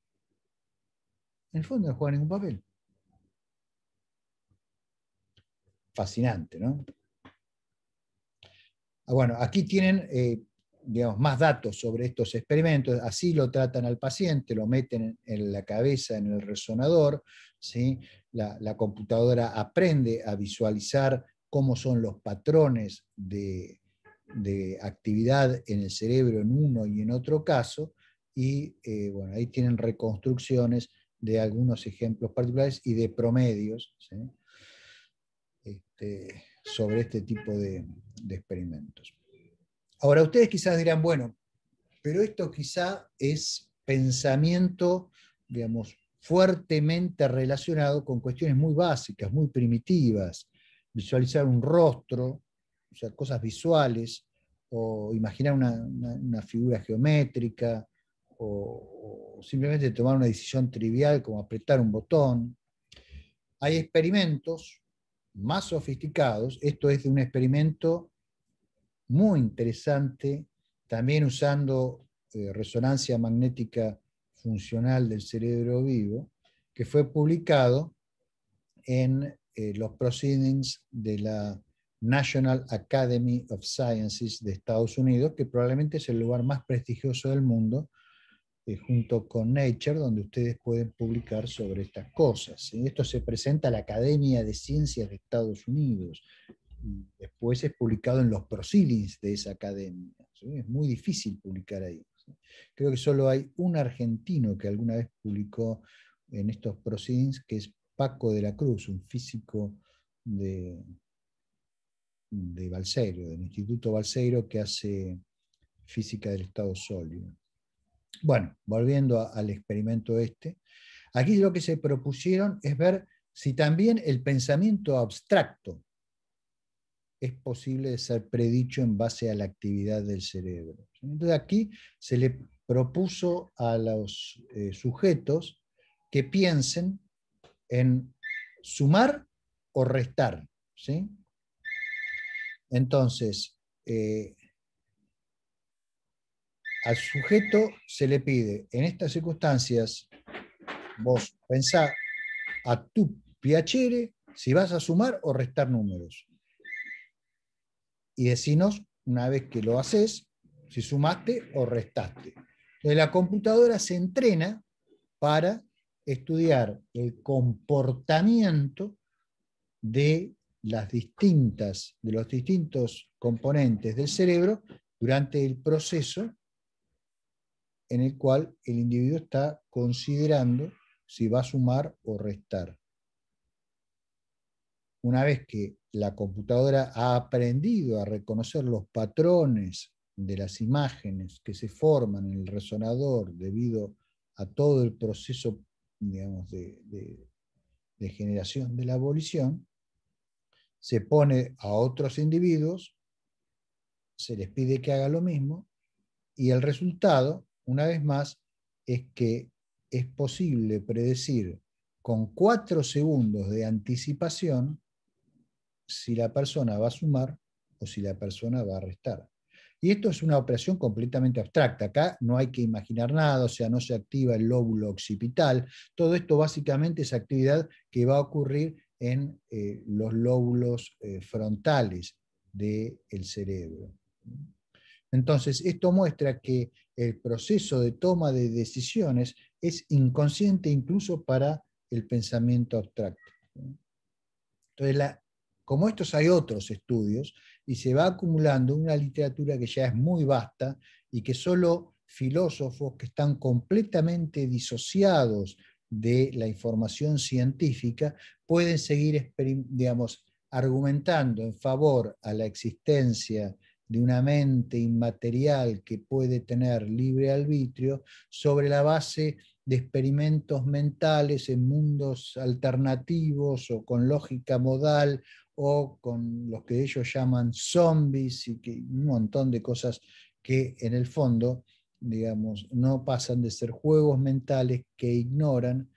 en el fondo no juega ningún papel. Fascinante, ¿no? Ah, bueno, aquí tienen eh, más datos sobre estos experimentos, así lo tratan al paciente, lo meten en la cabeza, en el resonador, ¿sí? la, computadora aprende a visualizar cómo son los patrones de, actividad en el cerebro en uno y en otro caso, y eh, bueno, ahí tienen reconstrucciones de algunos ejemplos particulares y de promedios este, sobre este tipo de experimentos. Ahora ustedes quizás dirán, bueno, pero esto quizá es pensamiento, digamos, fuertemente relacionado con cuestiones muy básicas, muy primitivas, visualizar un rostro, o sea, cosas visuales, o imaginar una, figura geométrica, o, o, simplemente tomar una decisión trivial como apretar un botón. Hay experimentos más sofisticados, esto es de un experimento muy interesante, también usando eh, resonancia magnética funcional del cerebro vivo, que fue publicado en eh, los Proceedings de la National Academy of Sciences de Estados Unidos, que probablemente es el lugar más prestigioso del mundo, eh, junto con Nature, donde ustedes pueden publicar sobre estas cosas. Esto se presenta a la Academia de Ciencias de Estados Unidos, después es publicado en los proceedings de esa academia. Es muy difícil publicar ahí. Creo que solo hay un argentino que alguna vez publicó en estos proceedings, que es Paco de la Cruz, un físico de, de Balseiro, del Instituto Balseiro, que hace física del estado sólido. Bueno, volviendo al experimento este, aquí lo que se propusieron es ver si también el pensamiento abstracto es posible ser predicho en base a la actividad del cerebro. Entonces aquí se le propuso a los eh, sujetos que piensen en sumar o restar. ¿sí? Entonces, eh, al sujeto se le pide, en estas circunstancias, vos pensá a tu piacere si vas a sumar o restar números y decinos una vez que lo haces, si sumaste o restaste. Entonces, la computadora se entrena para estudiar el comportamiento de las distintas, de los distintos componentes del cerebro durante el proceso en el cual el individuo está considerando si va a sumar o restar una vez que la computadora ha aprendido a reconocer los patrones de las imágenes que se forman en el resonador debido a todo el proceso de, de generación de la abolición, se pone a otros individuos, se les pide que haga lo mismo y el resultado, una vez más, es que es posible predecir con cuatro segundos de anticipación si la persona va a sumar o si la persona va a restar. Y esto es una operación completamente abstracta. Acá no hay que imaginar nada, o sea, no se activa el lóbulo occipital. Todo esto básicamente es actividad que va a ocurrir en eh, los lóbulos eh, frontales del cerebro. Entonces, esto muestra que el proceso de toma de decisiones es inconsciente incluso para el pensamiento abstracto. Entonces, la como estos hay otros estudios y se va acumulando una literatura que ya es muy vasta y que solo filósofos que están completamente disociados de la información científica pueden seguir, argumentando en favor a la existencia de una mente inmaterial que puede tener libre arbitrio sobre la base de experimentos mentales en mundos alternativos o con lógica modal o con los que ellos llaman zombies y que, un montón de cosas que en el fondo, digamos, no pasan de ser juegos mentales que ignoran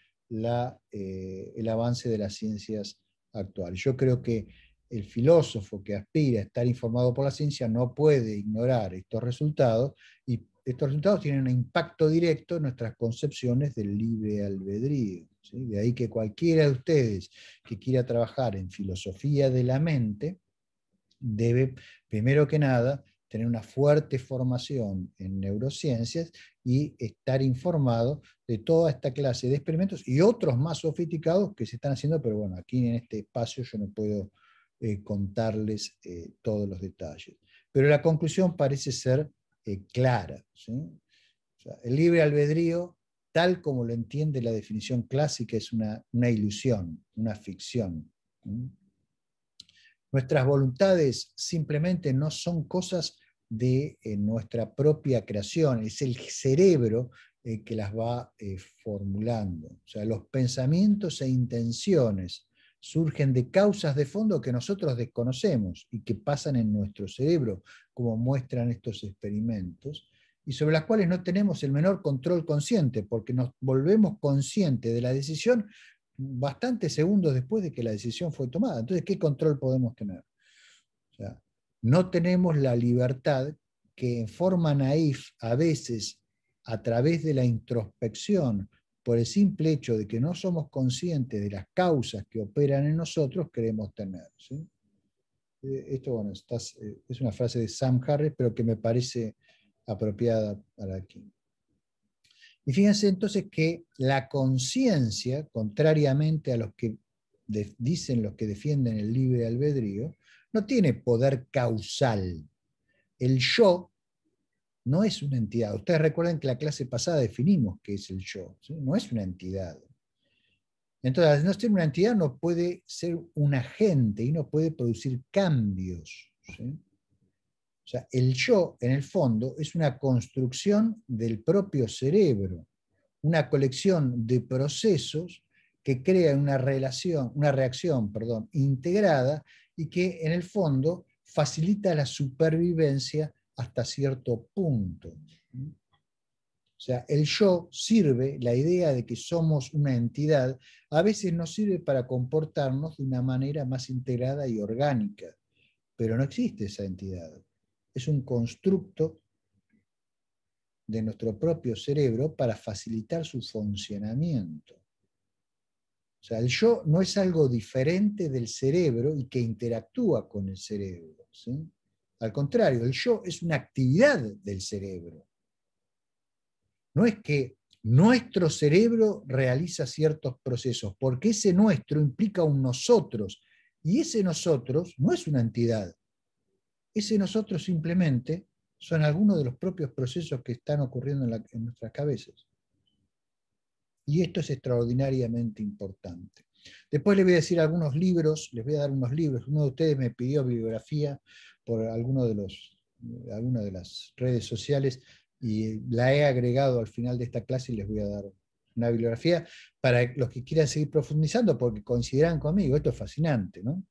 eh, el avance de las ciencias actuales. Yo creo que el filósofo que aspira a estar informado por la ciencia no puede ignorar estos resultados y estos resultados tienen un impacto directo en nuestras concepciones del libre albedrío. De ahí que cualquiera de ustedes que quiera trabajar en filosofía de la mente debe, primero que nada, tener una fuerte formación en neurociencias y estar informado de toda esta clase de experimentos y otros más sofisticados que se están haciendo, pero bueno, aquí en este espacio yo no puedo eh, contarles eh, todos los detalles. Pero la conclusión parece ser eh, clara. el libre albedrío tal como lo entiende la definición clásica, es una, ilusión, una ficción. Nuestras voluntades simplemente no son cosas de eh, nuestra propia creación, es el cerebro eh, que las va eh, formulando. O sea, los pensamientos e intenciones surgen de causas de fondo que nosotros desconocemos y que pasan en nuestro cerebro, como muestran estos experimentos, y sobre las cuales no tenemos el menor control consciente, porque nos volvemos conscientes de la decisión bastantes segundos después de que la decisión fue tomada. Entonces, ¿qué control podemos tener? no tenemos la libertad que en forma naif a veces a través de la introspección, por el simple hecho de que no somos conscientes de las causas que operan en nosotros, queremos tener. Eh, esto bueno, eh, es una frase de Sam Harris, pero que me parece apropiada para aquí. Y fíjense entonces que la conciencia, contrariamente a los que dicen los que defienden el libre albedrío, no tiene poder causal. El yo no es una entidad. Ustedes recuerdan que la clase pasada definimos qué es el yo, no es una entidad. Entonces, no ser una entidad no puede ser un agente y no puede producir cambios. ¿sí? O sea, el yo, en el fondo, es una construcción del propio cerebro, una colección de procesos que crea una, relación, una reacción perdón, integrada y que, en el fondo, facilita la supervivencia hasta cierto punto. O sea, el yo sirve, la idea de que somos una entidad, a veces nos sirve para comportarnos de una manera más integrada y orgánica, pero no existe esa entidad es un constructo de nuestro propio cerebro para facilitar su funcionamiento. O sea, el yo no es algo diferente del cerebro y que interactúa con el cerebro. Al contrario, el yo es una actividad del cerebro. No es que nuestro cerebro realiza ciertos procesos, porque ese nuestro implica un nosotros, y ese nosotros no es una entidad, ese nosotros simplemente son algunos de los propios procesos que están ocurriendo en, nuestras cabezas. Y esto es extraordinariamente importante. Después les voy a decir algunos libros, les voy a dar unos libros. Uno de ustedes me pidió bibliografía por de los, alguna de las redes sociales y la he agregado al final de esta clase y les voy a dar una bibliografía para los que quieran seguir profundizando porque coincidirán conmigo. Esto es fascinante, ¿no?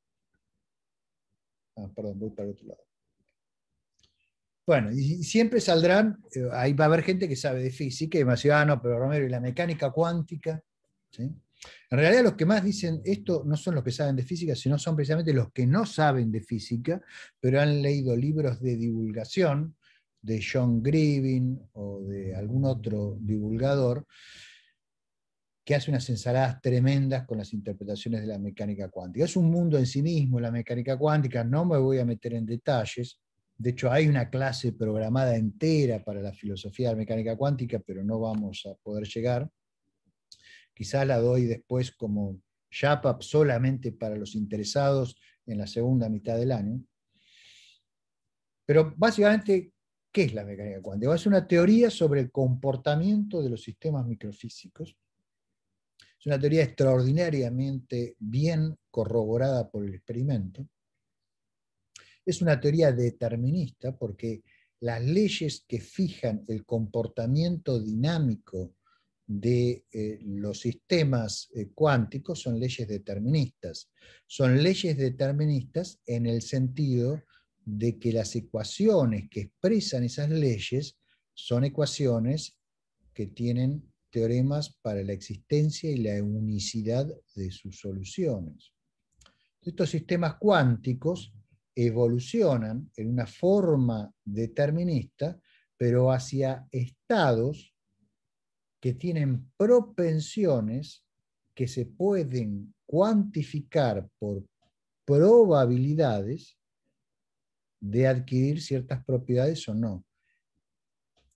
Ah, perdón, voy para el otro lado. Bueno, y siempre saldrán, eh, ahí va a haber gente que sabe de física y va ah, no, pero Romero, y la mecánica cuántica. En realidad los que más dicen esto no son los que saben de física, sino son precisamente los que no saben de física, pero han leído libros de divulgación de John Grievin, o de algún otro divulgador que hace unas ensaladas tremendas con las interpretaciones de la mecánica cuántica. Es un mundo en sí mismo la mecánica cuántica, no me voy a meter en detalles, de hecho, hay una clase programada entera para la filosofía de la mecánica cuántica, pero no vamos a poder llegar. Quizás la doy después como YAPAP solamente para los interesados en la segunda mitad del año. Pero básicamente, ¿qué es la mecánica cuántica? Es una teoría sobre el comportamiento de los sistemas microfísicos. Es una teoría extraordinariamente bien corroborada por el experimento es una teoría determinista porque las leyes que fijan el comportamiento dinámico de eh, los sistemas eh, cuánticos son leyes deterministas. Son leyes deterministas en el sentido de que las ecuaciones que expresan esas leyes son ecuaciones que tienen teoremas para la existencia y la unicidad de sus soluciones. Estos sistemas cuánticos evolucionan en una forma determinista, pero hacia estados que tienen propensiones que se pueden cuantificar por probabilidades de adquirir ciertas propiedades o no.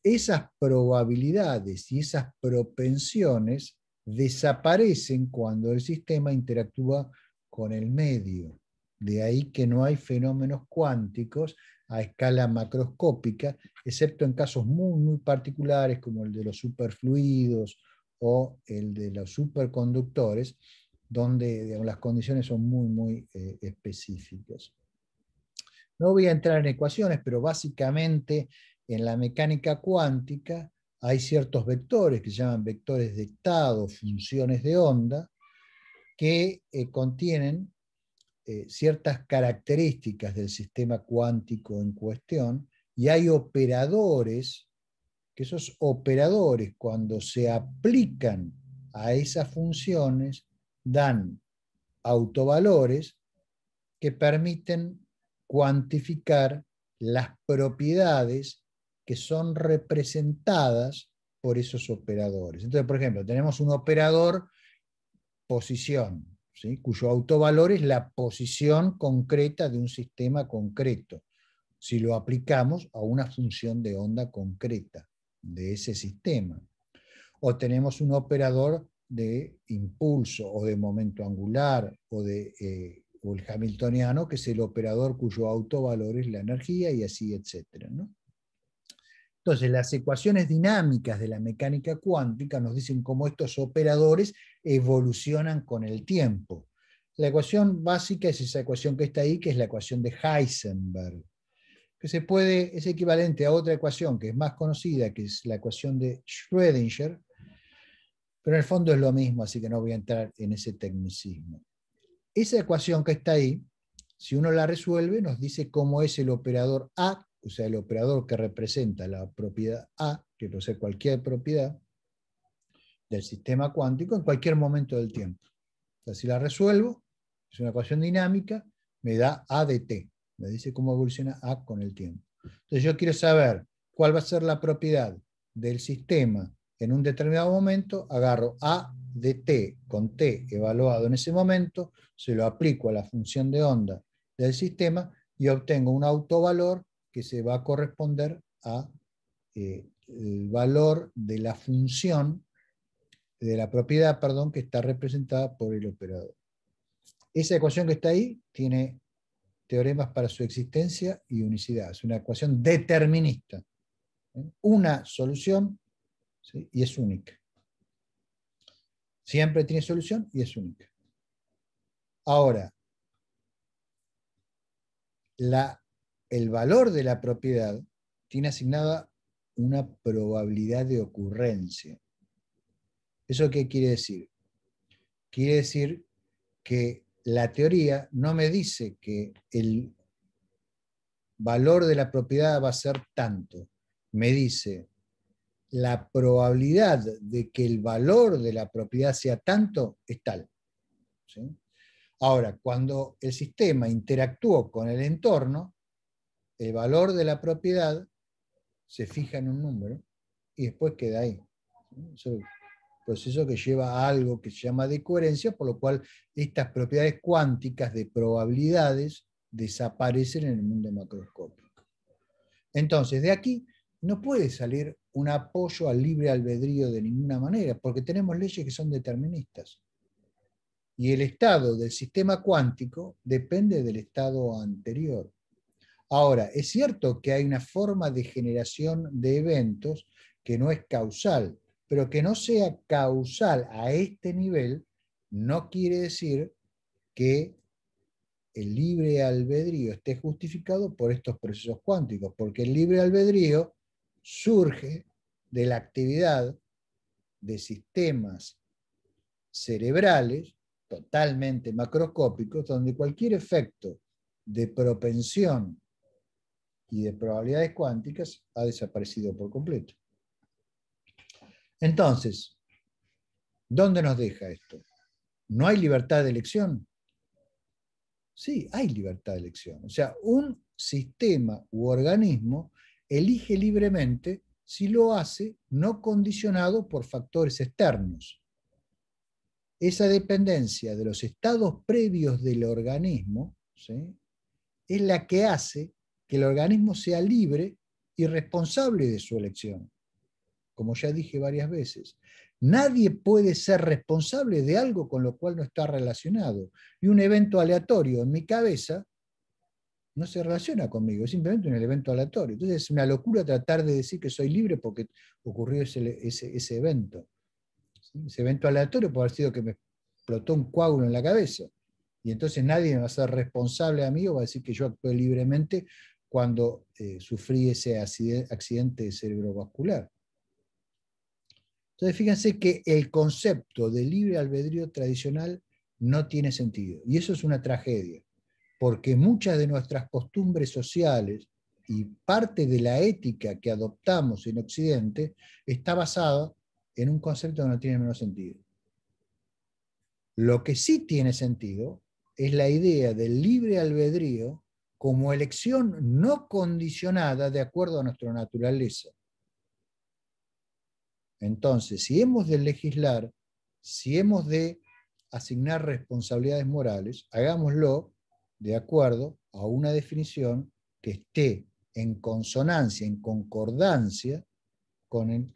Esas probabilidades y esas propensiones desaparecen cuando el sistema interactúa con el medio. De ahí que no hay fenómenos cuánticos a escala macroscópica, excepto en casos muy, muy particulares como el de los superfluidos o el de los superconductores, donde las condiciones son muy, muy eh, específicas. No voy a entrar en ecuaciones, pero básicamente en la mecánica cuántica hay ciertos vectores que se llaman vectores de estado, funciones de onda, que eh, contienen eh, ciertas características del sistema cuántico en cuestión y hay operadores, que esos operadores cuando se aplican a esas funciones dan autovalores que permiten cuantificar las propiedades que son representadas por esos operadores. Entonces, por ejemplo, tenemos un operador posición, cuyo autovalor es la posición concreta de un sistema concreto, si lo aplicamos a una función de onda concreta de ese sistema. O tenemos un operador de impulso o de momento angular o de... Eh, el hamiltoniano, que es el operador cuyo autovalor es la energía y así, etc. ¿no? Entonces, las ecuaciones dinámicas de la mecánica cuántica nos dicen cómo estos operadores evolucionan con el tiempo. La ecuación básica es esa ecuación que está ahí, que es la ecuación de Heisenberg, que se puede, es equivalente a otra ecuación que es más conocida, que es la ecuación de Schrödinger, pero en el fondo es lo mismo, así que no voy a entrar en ese tecnicismo. Esa ecuación que está ahí, si uno la resuelve, nos dice cómo es el operador A o sea, el operador que representa la propiedad A, que puede ser cualquier propiedad del sistema cuántico en cualquier momento del tiempo. O si la resuelvo, es una ecuación dinámica, me da A de T, me dice cómo evoluciona A con el tiempo. Entonces yo quiero saber cuál va a ser la propiedad del sistema en un determinado momento, agarro A de T con T evaluado en ese momento, se lo aplico a la función de onda del sistema y obtengo un autovalor que se va a corresponder a eh, el valor de la función, de la propiedad, perdón, que está representada por el operador. Esa ecuación que está ahí tiene teoremas para su existencia y unicidad. Es una ecuación determinista. Una solución y es única. Siempre tiene solución y es única. Ahora, la el valor de la propiedad tiene asignada una probabilidad de ocurrencia. ¿Eso qué quiere decir? Quiere decir que la teoría no me dice que el valor de la propiedad va a ser tanto. Me dice, la probabilidad de que el valor de la propiedad sea tanto es tal. Ahora, cuando el sistema interactuó con el entorno, el valor de la propiedad se fija en un número y después queda ahí. Es un proceso que lleva a algo que se llama de coherencia, por lo cual estas propiedades cuánticas de probabilidades desaparecen en el mundo macroscópico. Entonces, de aquí no puede salir un apoyo al libre albedrío de ninguna manera, porque tenemos leyes que son deterministas. Y el estado del sistema cuántico depende del estado anterior. Ahora, es cierto que hay una forma de generación de eventos que no es causal, pero que no sea causal a este nivel no quiere decir que el libre albedrío esté justificado por estos procesos cuánticos, porque el libre albedrío surge de la actividad de sistemas cerebrales totalmente macroscópicos, donde cualquier efecto de propensión y de probabilidades cuánticas ha desaparecido por completo. Entonces, ¿dónde nos deja esto? ¿No hay libertad de elección? Sí, hay libertad de elección. O sea, un sistema u organismo elige libremente si lo hace no condicionado por factores externos. Esa dependencia de los estados previos del organismo es la que hace que el organismo sea libre y responsable de su elección. Como ya dije varias veces, nadie puede ser responsable de algo con lo cual no está relacionado. Y un evento aleatorio en mi cabeza no se relaciona conmigo, es simplemente un evento aleatorio. Entonces es una locura tratar de decir que soy libre porque ocurrió ese, ese, evento. Ese evento aleatorio puede haber sido que me explotó un coágulo en la cabeza. Y entonces nadie va a ser responsable a mí o va a decir que yo actué libremente cuando eh, sufrí ese accidente cerebrovascular. Entonces, fíjense que el concepto de libre albedrío tradicional no tiene sentido. Y eso es una tragedia, porque muchas de nuestras costumbres sociales y parte de la ética que adoptamos en Occidente está basada en un concepto que no tiene menos sentido. Lo que sí tiene sentido es la idea del libre albedrío como elección no condicionada de acuerdo a nuestra naturaleza. Entonces, si hemos de legislar, si hemos de asignar responsabilidades morales, hagámoslo de acuerdo a una definición que esté en consonancia, en concordancia con el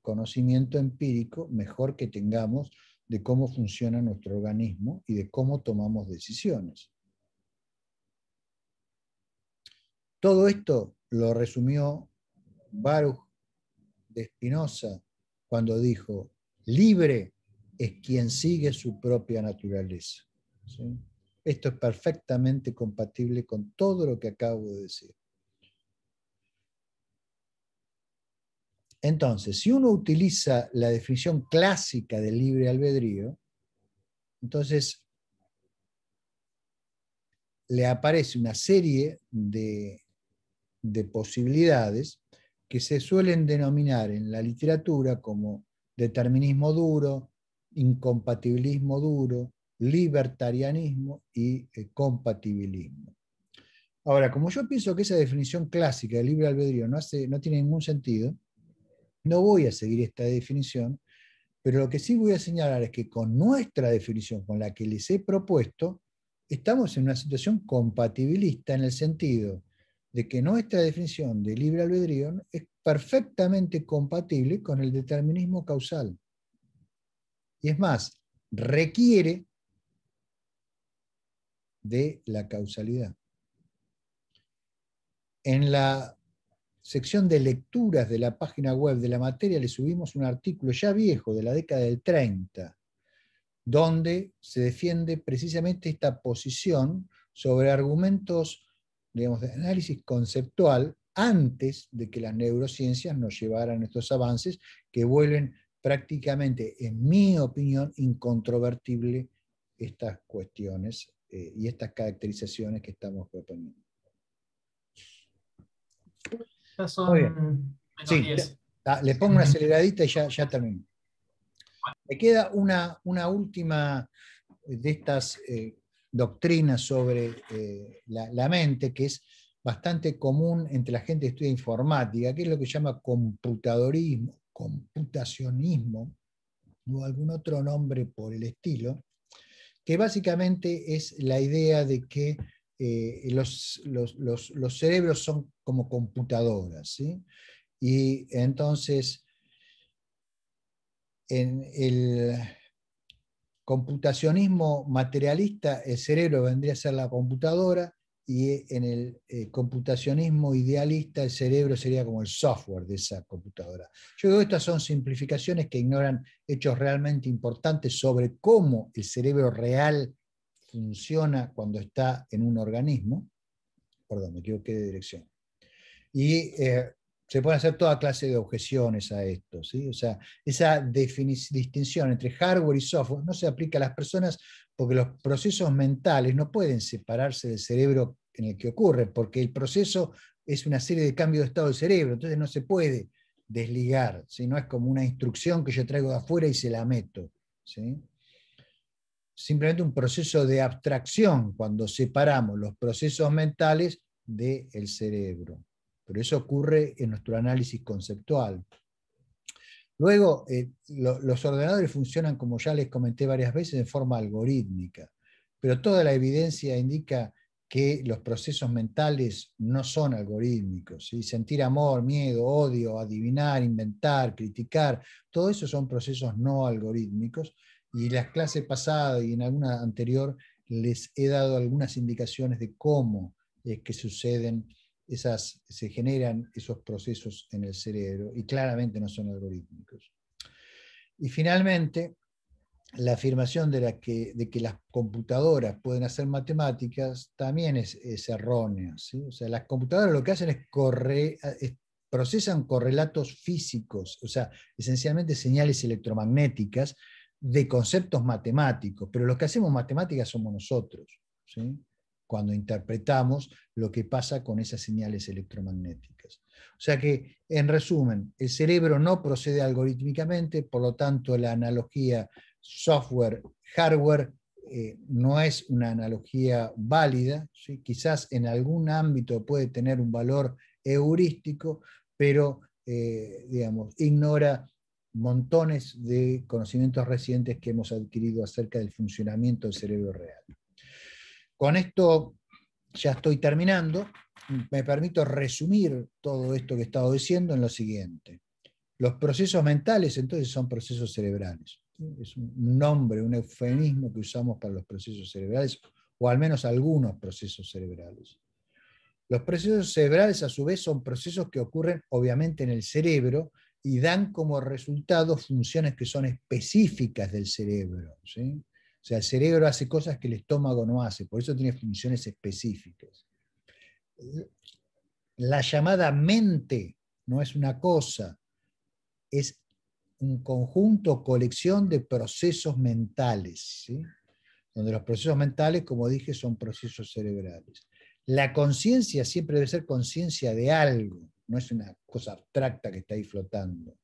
conocimiento empírico mejor que tengamos de cómo funciona nuestro organismo y de cómo tomamos decisiones. Todo esto lo resumió Baruch de Spinoza cuando dijo, libre es quien sigue su propia naturaleza. Esto es perfectamente compatible con todo lo que acabo de decir. Entonces, si uno utiliza la definición clásica del libre albedrío, entonces le aparece una serie de de posibilidades que se suelen denominar en la literatura como determinismo duro, incompatibilismo duro, libertarianismo y eh, compatibilismo. Ahora, como yo pienso que esa definición clásica de libre albedrío no tiene ningún sentido, no voy a seguir esta definición, pero lo que sí voy a señalar es que con nuestra definición, con la que les he propuesto, estamos en una situación compatibilista en el sentido de que nuestra definición de libre albedrío es perfectamente compatible con el determinismo causal. Y es más, requiere de la causalidad. En la sección de lecturas de la página web de la materia le subimos un artículo ya viejo de la década del 30, donde se defiende precisamente esta posición sobre argumentos digamos, de análisis conceptual antes de que las neurociencias nos llevaran estos avances que vuelven prácticamente, en mi opinión, incontrovertible estas cuestiones eh, y estas caracterizaciones que estamos proponiendo. Sí, ah, le pongo una aceleradita y ya, ya termino. Me queda una, una última de estas eh, doctrina sobre eh, la, mente que es bastante común entre la gente que estudia informática, que es lo que se llama computadorismo, computacionismo o algún otro nombre por el estilo, que básicamente es la idea de que eh, los, cerebros son como computadoras. Y entonces, en el, computacionismo materialista, el cerebro vendría a ser la computadora, y en el eh, computacionismo idealista el cerebro sería como el software de esa computadora. Yo creo que estas son simplificaciones que ignoran hechos realmente importantes sobre cómo el cerebro real funciona cuando está en un organismo. Perdón, me equivoqué de dirección. Y eh, se pueden hacer toda clase de objeciones a esto, O sea, esa distinción entre hardware y software no se aplica a las personas porque los procesos mentales no pueden separarse del cerebro en el que ocurre, porque el proceso es una serie de cambios de estado del cerebro, entonces no se puede desligar, no es como una instrucción que yo traigo de afuera y se la meto. Simplemente un proceso de abstracción cuando separamos los procesos mentales del cerebro pero eso ocurre en nuestro análisis conceptual. Luego, eh, los ordenadores funcionan, como ya les comenté varias veces, de forma algorítmica, pero toda la evidencia indica que los procesos mentales no son algorítmicos. Sentir amor, miedo, odio, adivinar, inventar, criticar, todo eso son procesos no algorítmicos. Y en las clases pasadas y en alguna anterior les he dado algunas indicaciones de cómo es que suceden esas, se generan esos procesos en el cerebro y claramente no son algorítmicos. Y finalmente, la afirmación de, la que, de que las computadoras pueden hacer matemáticas también es, errónea. O sea, las computadoras lo que hacen es, procesan correlatos físicos, o sea, esencialmente señales electromagnéticas de conceptos matemáticos, pero los que hacemos matemáticas somos nosotros. ¿sí? cuando interpretamos lo que pasa con esas señales electromagnéticas. O sea que, en resumen, el cerebro no procede algorítmicamente, por lo tanto la analogía software-hardware eh, no es una analogía válida, quizás en algún ámbito puede tener un valor heurístico, pero eh, digamos, ignora montones de conocimientos recientes que hemos adquirido acerca del funcionamiento del cerebro real. Con esto ya estoy terminando. Me permito resumir todo esto que he estado diciendo en lo siguiente. Los procesos mentales entonces son procesos cerebrales. Es un nombre, un eufemismo que usamos para los procesos cerebrales, o al menos algunos procesos cerebrales. Los procesos cerebrales a su vez son procesos que ocurren obviamente en el cerebro y dan como resultado funciones que son específicas del cerebro. ¿sí? O sea, el cerebro hace cosas que el estómago no hace, por eso tiene funciones específicas. La llamada mente no es una cosa, es un conjunto, colección de procesos mentales, donde los procesos mentales, como dije, son procesos cerebrales. La conciencia siempre debe ser conciencia de algo, no es una cosa abstracta que está ahí flotando.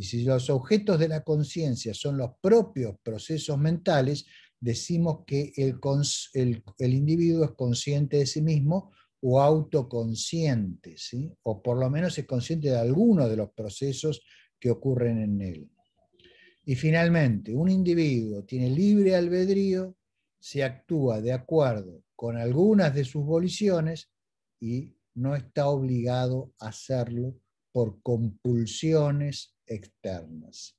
Y si los objetos de la conciencia son los propios procesos mentales, decimos que el, individuo es consciente de sí mismo o autoconsciente, o por lo menos es consciente de algunos de los procesos que ocurren en él. Y finalmente, un individuo tiene libre albedrío se actúa de acuerdo con algunas de sus voliciones y no está obligado a hacerlo por compulsiones externas.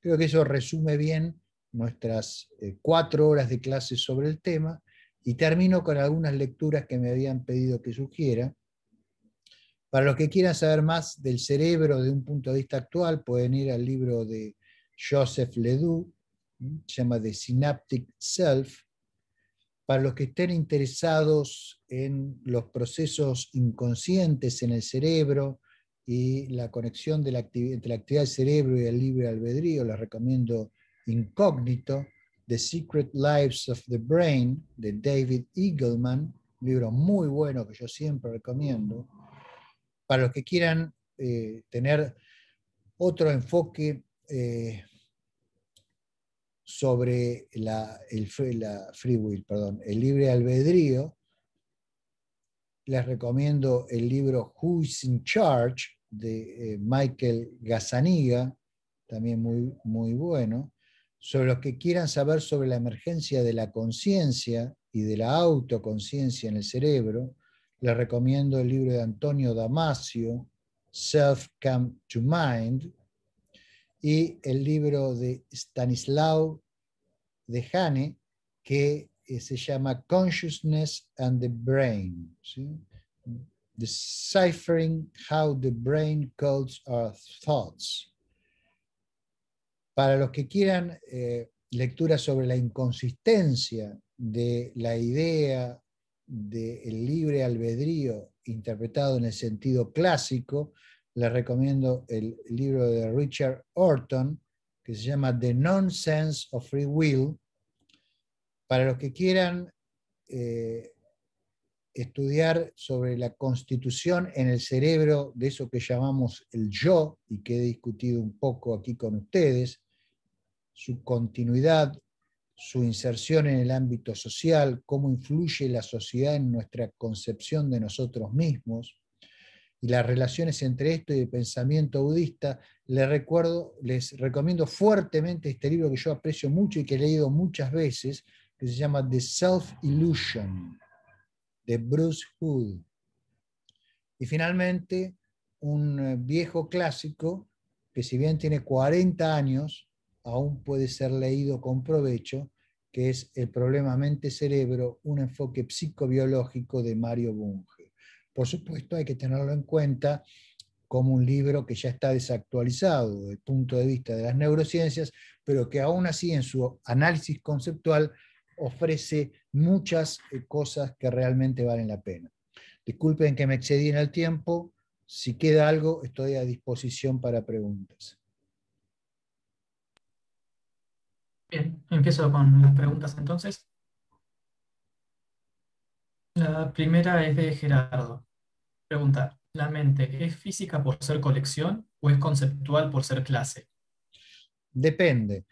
Creo que eso resume bien nuestras eh, cuatro horas de clase sobre el tema y termino con algunas lecturas que me habían pedido que sugiera. Para los que quieran saber más del cerebro de un punto de vista actual, pueden ir al libro de Joseph Ledoux, se llama The Synaptic Self. Para los que estén interesados en los procesos inconscientes en el cerebro, y la conexión de la entre la actividad del cerebro y el libre albedrío, les recomiendo Incógnito, The Secret Lives of the Brain, de David Eagleman, libro muy bueno que yo siempre recomiendo. Para los que quieran eh, tener otro enfoque eh, sobre la, el free will, perdón, el libre albedrío, les recomiendo el libro Who's in Charge de eh, Michael Gazzaniga, también muy, muy bueno, sobre los que quieran saber sobre la emergencia de la conciencia y de la autoconciencia en el cerebro, les recomiendo el libro de Antonio Damasio, Self Come to Mind, y el libro de Stanislao Dehane, que eh, se llama Consciousness and the Brain deciphering how the brain codes our thoughts. Para los que quieran eh, lectura sobre la inconsistencia de la idea del libre albedrío interpretado en el sentido clásico, les recomiendo el libro de Richard Orton que se llama The Nonsense of Free Will. Para los que quieran eh, estudiar sobre la constitución en el cerebro de eso que llamamos el yo y que he discutido un poco aquí con ustedes, su continuidad, su inserción en el ámbito social, cómo influye la sociedad en nuestra concepción de nosotros mismos y las relaciones entre esto y el pensamiento budista, les, recuerdo, les recomiendo fuertemente este libro que yo aprecio mucho y que he leído muchas veces, que se llama The Self Illusion, de Bruce Hood. Y finalmente, un eh, viejo clásico que si bien tiene 40 años, aún puede ser leído con provecho, que es El problema mente-cerebro, un enfoque psicobiológico de Mario Bunge. Por supuesto, hay que tenerlo en cuenta como un libro que ya está desactualizado desde el punto de vista de las neurociencias, pero que aún así en su análisis conceptual ofrece muchas eh, cosas que realmente valen la pena. Disculpen que me excedí en el tiempo. Si queda algo, estoy a disposición para preguntas. Bien, empiezo con las preguntas entonces. La primera es de Gerardo. Pregunta, ¿la mente es física por ser colección o es conceptual por ser clase? Depende.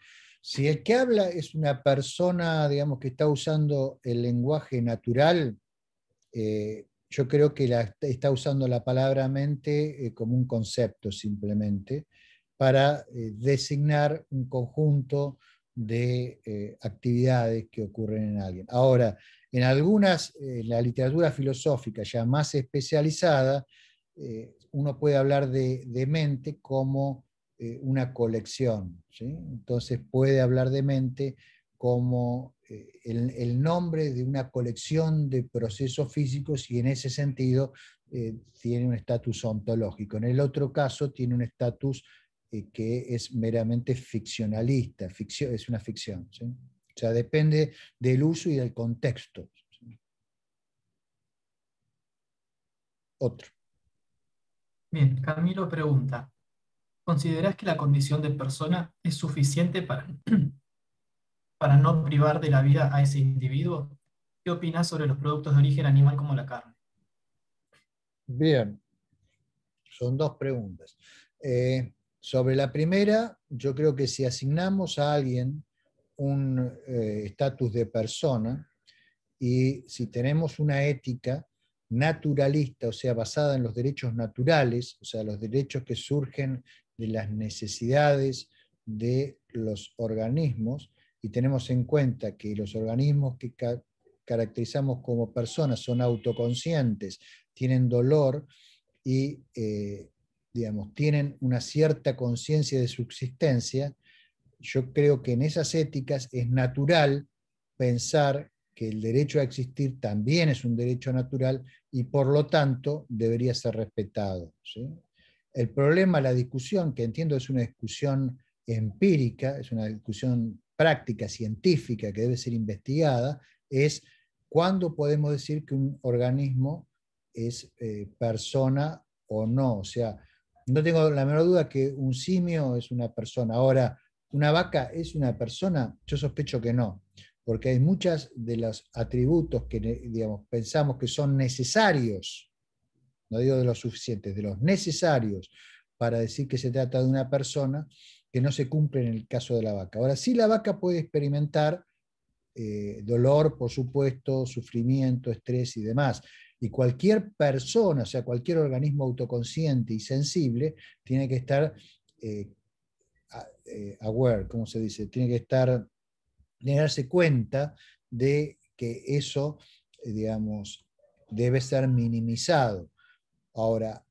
Si el que habla es una persona, digamos, que está usando el lenguaje natural, eh, yo creo que está usando la palabra mente eh, como un concepto simplemente para eh, designar un conjunto de actividades que ocurren en alguien. Ahora, en algunas, en la literatura filosófica ya más especializada, uno puede hablar de mente como eh, una colección. Entonces puede hablar de mente como eh, el, nombre de una colección de procesos físicos y en ese sentido eh, tiene un estatus ontológico. En el otro caso tiene un estatus que es meramente ficcionalista, ficción, es una ficción. O sea, depende del uso y del contexto. Otro. Bien, Camilo pregunta, Consideras que la condición de persona es suficiente para, para no privar de la vida a ese individuo? ¿Qué opinas sobre los productos de origen animal como la carne? Bien, son dos preguntas. Eh, sobre la primera, yo creo que si asignamos a alguien un eh, estatus de persona y si tenemos una ética naturalista, o sea, basada en los derechos naturales, o sea, los derechos que surgen de las necesidades de los organismos y tenemos en cuenta que los organismos que caracterizamos como personas son autoconscientes, tienen dolor y, eh, digamos, tienen una cierta conciencia de subsistencia, yo creo que en esas éticas es natural pensar que el derecho a existir también es un derecho natural y por lo tanto debería ser respetado. El problema, la discusión, que entiendo es una discusión empírica, es una discusión práctica, científica, que debe ser investigada, es cuándo podemos decir que un organismo es eh, persona o no. O sea, no tengo la menor duda que un simio es una persona. Ahora, ¿una vaca es una persona? Yo sospecho que no, porque hay muchas de los atributos que digamos, pensamos que son necesarios digo de los suficientes, de los necesarios para decir que se trata de una persona, que no se cumple en el caso de la vaca. Ahora, sí la vaca puede experimentar eh, dolor, por supuesto, sufrimiento, estrés y demás. Y cualquier persona, o sea, cualquier organismo autoconsciente y sensible, tiene que estar eh, eh, aware, ¿cómo se dice? Tiene que estar, darse cuenta de que eso, digamos, debe ser minimizado. Ahora,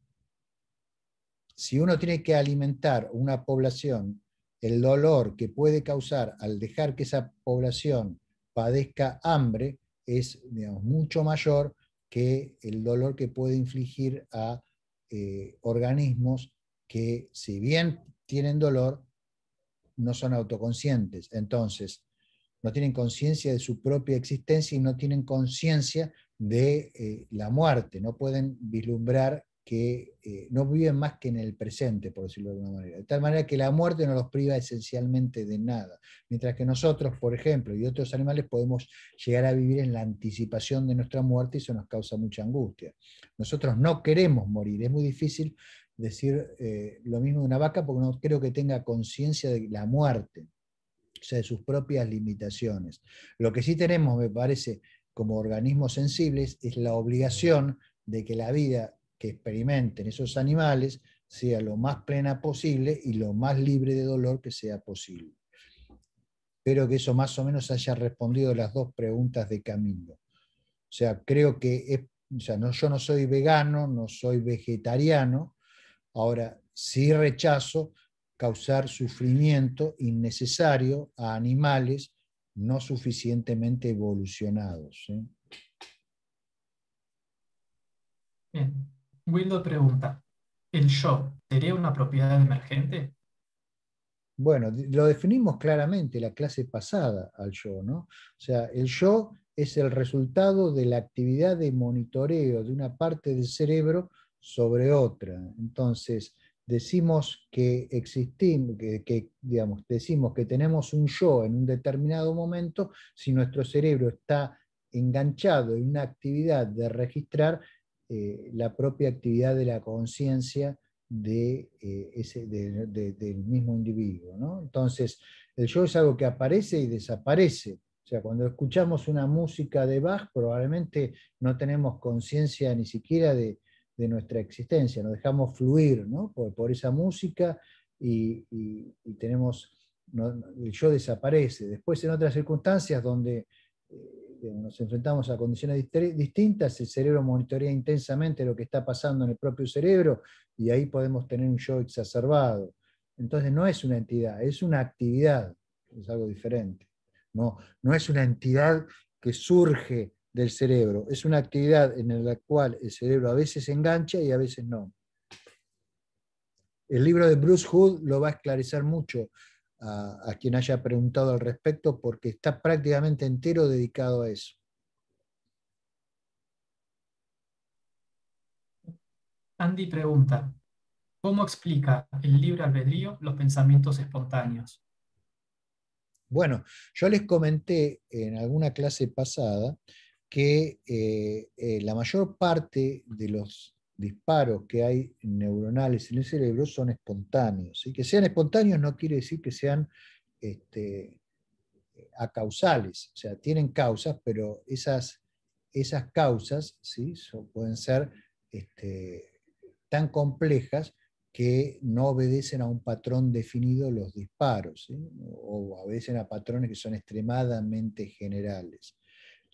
si uno tiene que alimentar una población, el dolor que puede causar al dejar que esa población padezca hambre es mucho mayor que el dolor que puede infligir a eh, organismos que, si bien tienen dolor, no son autoconscientes. Entonces, no tienen conciencia de su propia existencia y no tienen conciencia de eh, la muerte, no pueden vislumbrar que eh, no viven más que en el presente, por decirlo de alguna manera. De tal manera que la muerte no los priva esencialmente de nada. Mientras que nosotros, por ejemplo, y otros animales podemos llegar a vivir en la anticipación de nuestra muerte y eso nos causa mucha angustia. Nosotros no queremos morir. Es muy difícil decir eh, lo mismo de una vaca porque no creo que tenga conciencia de la muerte, o sea, de sus propias limitaciones. Lo que sí tenemos, me parece, como organismos sensibles es la obligación de que la vida que experimenten esos animales sea lo más plena posible y lo más libre de dolor que sea posible. Espero que eso más o menos haya respondido las dos preguntas de camino. O sea, creo que es, o sea, yo no soy vegano, no soy vegetariano. Ahora, sí rechazo causar sufrimiento innecesario a animales no suficientemente evolucionados. ¿eh? Bien. Wildo pregunta, ¿el yo sería una propiedad emergente? Bueno, lo definimos claramente la clase pasada al yo, ¿no? O sea, el yo es el resultado de la actividad de monitoreo de una parte del cerebro sobre otra. Entonces, decimos que existimos, que, digamos, decimos que tenemos un yo en un determinado momento, si nuestro cerebro está enganchado en una actividad de registrar eh, la propia actividad de la conciencia de, eh, del mismo individuo. Entonces, el yo es algo que aparece y desaparece. O sea, cuando escuchamos una música de Bach, probablemente no tenemos conciencia ni siquiera de, de nuestra existencia, nos dejamos fluir por, esa música y, tenemos, el yo desaparece. Después en otras circunstancias donde eh, nos enfrentamos a condiciones distintas, el cerebro monitorea intensamente lo que está pasando en el propio cerebro y ahí podemos tener un yo exacerbado. Entonces no es una entidad, es una actividad, es algo diferente. No, no es una entidad que surge del cerebro. Es una actividad en la cual el cerebro a veces engancha y a veces no. El libro de Bruce Hood lo va a esclarecer mucho a, quien haya preguntado al respecto porque está prácticamente entero dedicado a eso. Andy pregunta, ¿cómo explica el libro albedrío los pensamientos espontáneos? Bueno, yo les comenté en alguna clase pasada que eh, eh, la mayor parte de los disparos que hay neuronales en el cerebro son espontáneos. Y que sean espontáneos no quiere decir que sean este, acausales, o sea, tienen causas, pero esas, esas causas ¿sí? pueden ser este, tan complejas que no obedecen a un patrón definido los disparos, o obedecen a patrones que son extremadamente generales.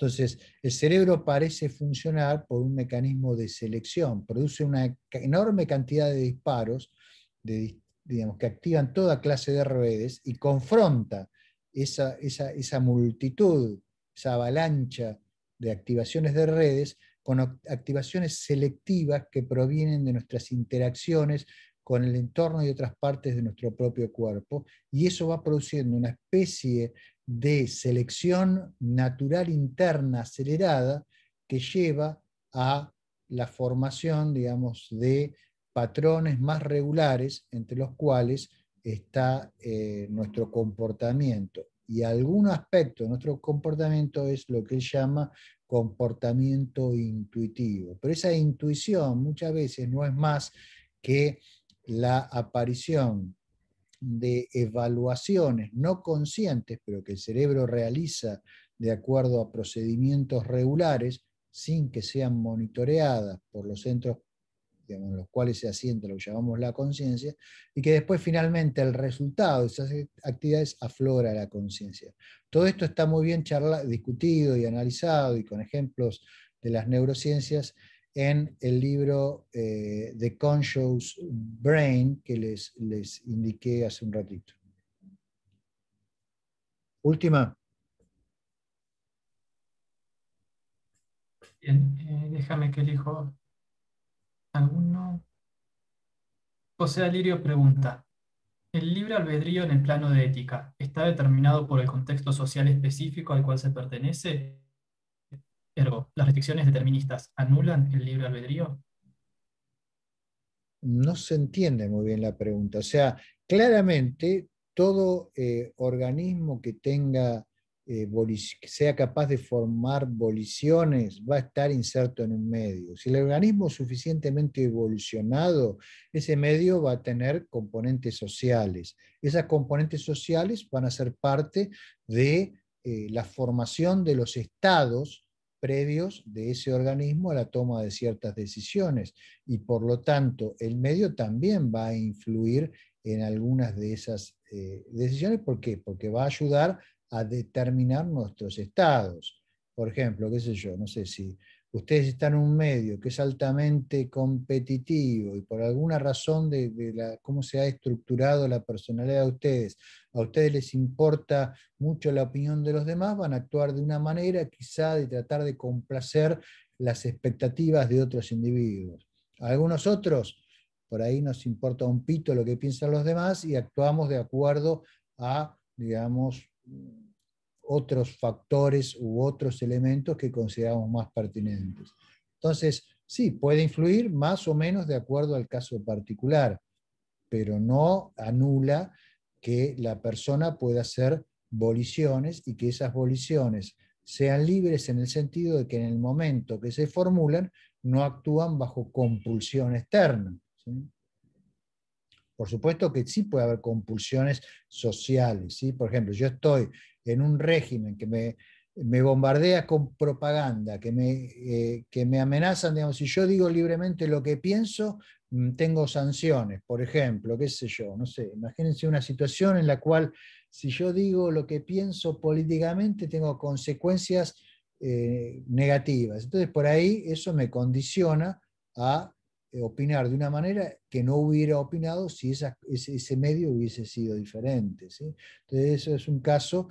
Entonces, el cerebro parece funcionar por un mecanismo de selección, produce una enorme cantidad de disparos de, que activan toda clase de redes y confronta esa, esa multitud, esa avalancha de activaciones de redes con activaciones selectivas que provienen de nuestras interacciones con el entorno y otras partes de nuestro propio cuerpo, y eso va produciendo una especie de selección natural interna acelerada que lleva a la formación, digamos, de patrones más regulares entre los cuales está eh, nuestro comportamiento. Y algún aspecto de nuestro comportamiento es lo que él llama comportamiento intuitivo. Pero esa intuición muchas veces no es más que la aparición de evaluaciones no conscientes, pero que el cerebro realiza de acuerdo a procedimientos regulares, sin que sean monitoreadas por los centros en los cuales se asienta lo que llamamos la conciencia, y que después finalmente el resultado de esas actividades aflora la conciencia. Todo esto está muy bien discutido y analizado y con ejemplos de las neurociencias en el libro eh, The Conscious Brain que les, les indiqué hace un ratito. Última. Bien, eh, déjame que elijo alguno. José Alirio pregunta, ¿el libro albedrío en el plano de ética está determinado por el contexto social específico al cual se pertenece? ¿las restricciones deterministas anulan el libre albedrío? No se entiende muy bien la pregunta. O sea, claramente todo eh, organismo que tenga eh, sea capaz de formar voliciones va a estar inserto en un medio. Si el organismo es suficientemente evolucionado, ese medio va a tener componentes sociales. Esas componentes sociales van a ser parte de eh, la formación de los estados previos de ese organismo a la toma de ciertas decisiones y por lo tanto el medio también va a influir en algunas de esas eh, decisiones. ¿Por qué? Porque va a ayudar a determinar nuestros estados. Por ejemplo, qué sé yo, no sé si ustedes están en un medio que es altamente competitivo y por alguna razón de, cómo se ha estructurado la personalidad de ustedes, a ustedes les importa mucho la opinión de los demás, van a actuar de una manera quizá de tratar de complacer las expectativas de otros individuos. algunos otros, por ahí nos importa un pito lo que piensan los demás y actuamos de acuerdo a, digamos, otros factores u otros elementos que consideramos más pertinentes. Entonces, sí, puede influir más o menos de acuerdo al caso particular, pero no anula que la persona pueda hacer voliciones y que esas voliciones sean libres en el sentido de que en el momento que se formulan no actúan bajo compulsión externa. Por supuesto que sí puede haber compulsiones sociales. ¿sí? Por ejemplo, yo estoy en un régimen que me, bombardea con propaganda, que me, eh, que me amenazan, digamos, si yo digo libremente lo que pienso, mm, tengo sanciones, por ejemplo, qué sé yo, no sé, imagínense una situación en la cual si yo digo lo que pienso políticamente, tengo consecuencias eh, negativas. Entonces, por ahí eso me condiciona a eh, opinar de una manera que no hubiera opinado si ese, medio hubiese sido diferente. Entonces, eso es un caso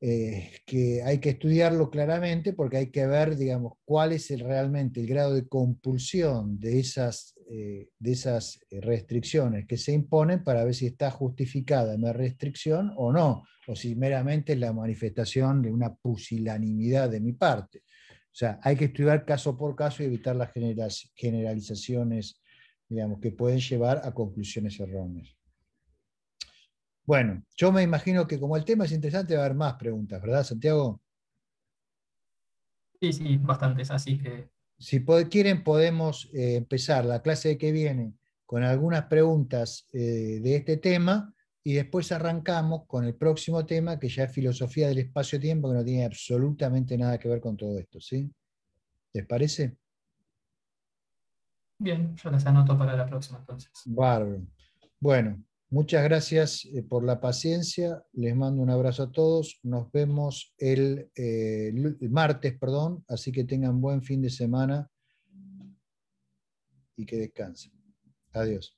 eh, que hay que estudiarlo claramente porque hay que ver, digamos, cuál es realmente el grado de compulsión de esas, eh, de esas restricciones que se imponen para ver si está justificada mi restricción o no, o si meramente es la manifestación de una pusilanimidad de mi parte. O sea, hay que estudiar caso por caso y evitar las generalizaciones, digamos, que pueden llevar a conclusiones erróneas. Bueno, yo me imagino que como el tema es interesante, va a haber más preguntas, ¿verdad, Santiago? Sí, sí, bastantes, así que... Si quieren, podemos eh, empezar la clase de que viene con algunas preguntas eh, de este tema y después arrancamos con el próximo tema, que ya es filosofía del espacio-tiempo, que no tiene absolutamente nada que ver con todo esto. ¿sí? ¿Les parece? Bien, yo las anoto para la próxima entonces. Bárbaro. Bueno, muchas gracias eh, por la paciencia. Les mando un abrazo a todos. Nos vemos el, eh, el martes, perdón. Así que tengan buen fin de semana y que descansen. Adiós.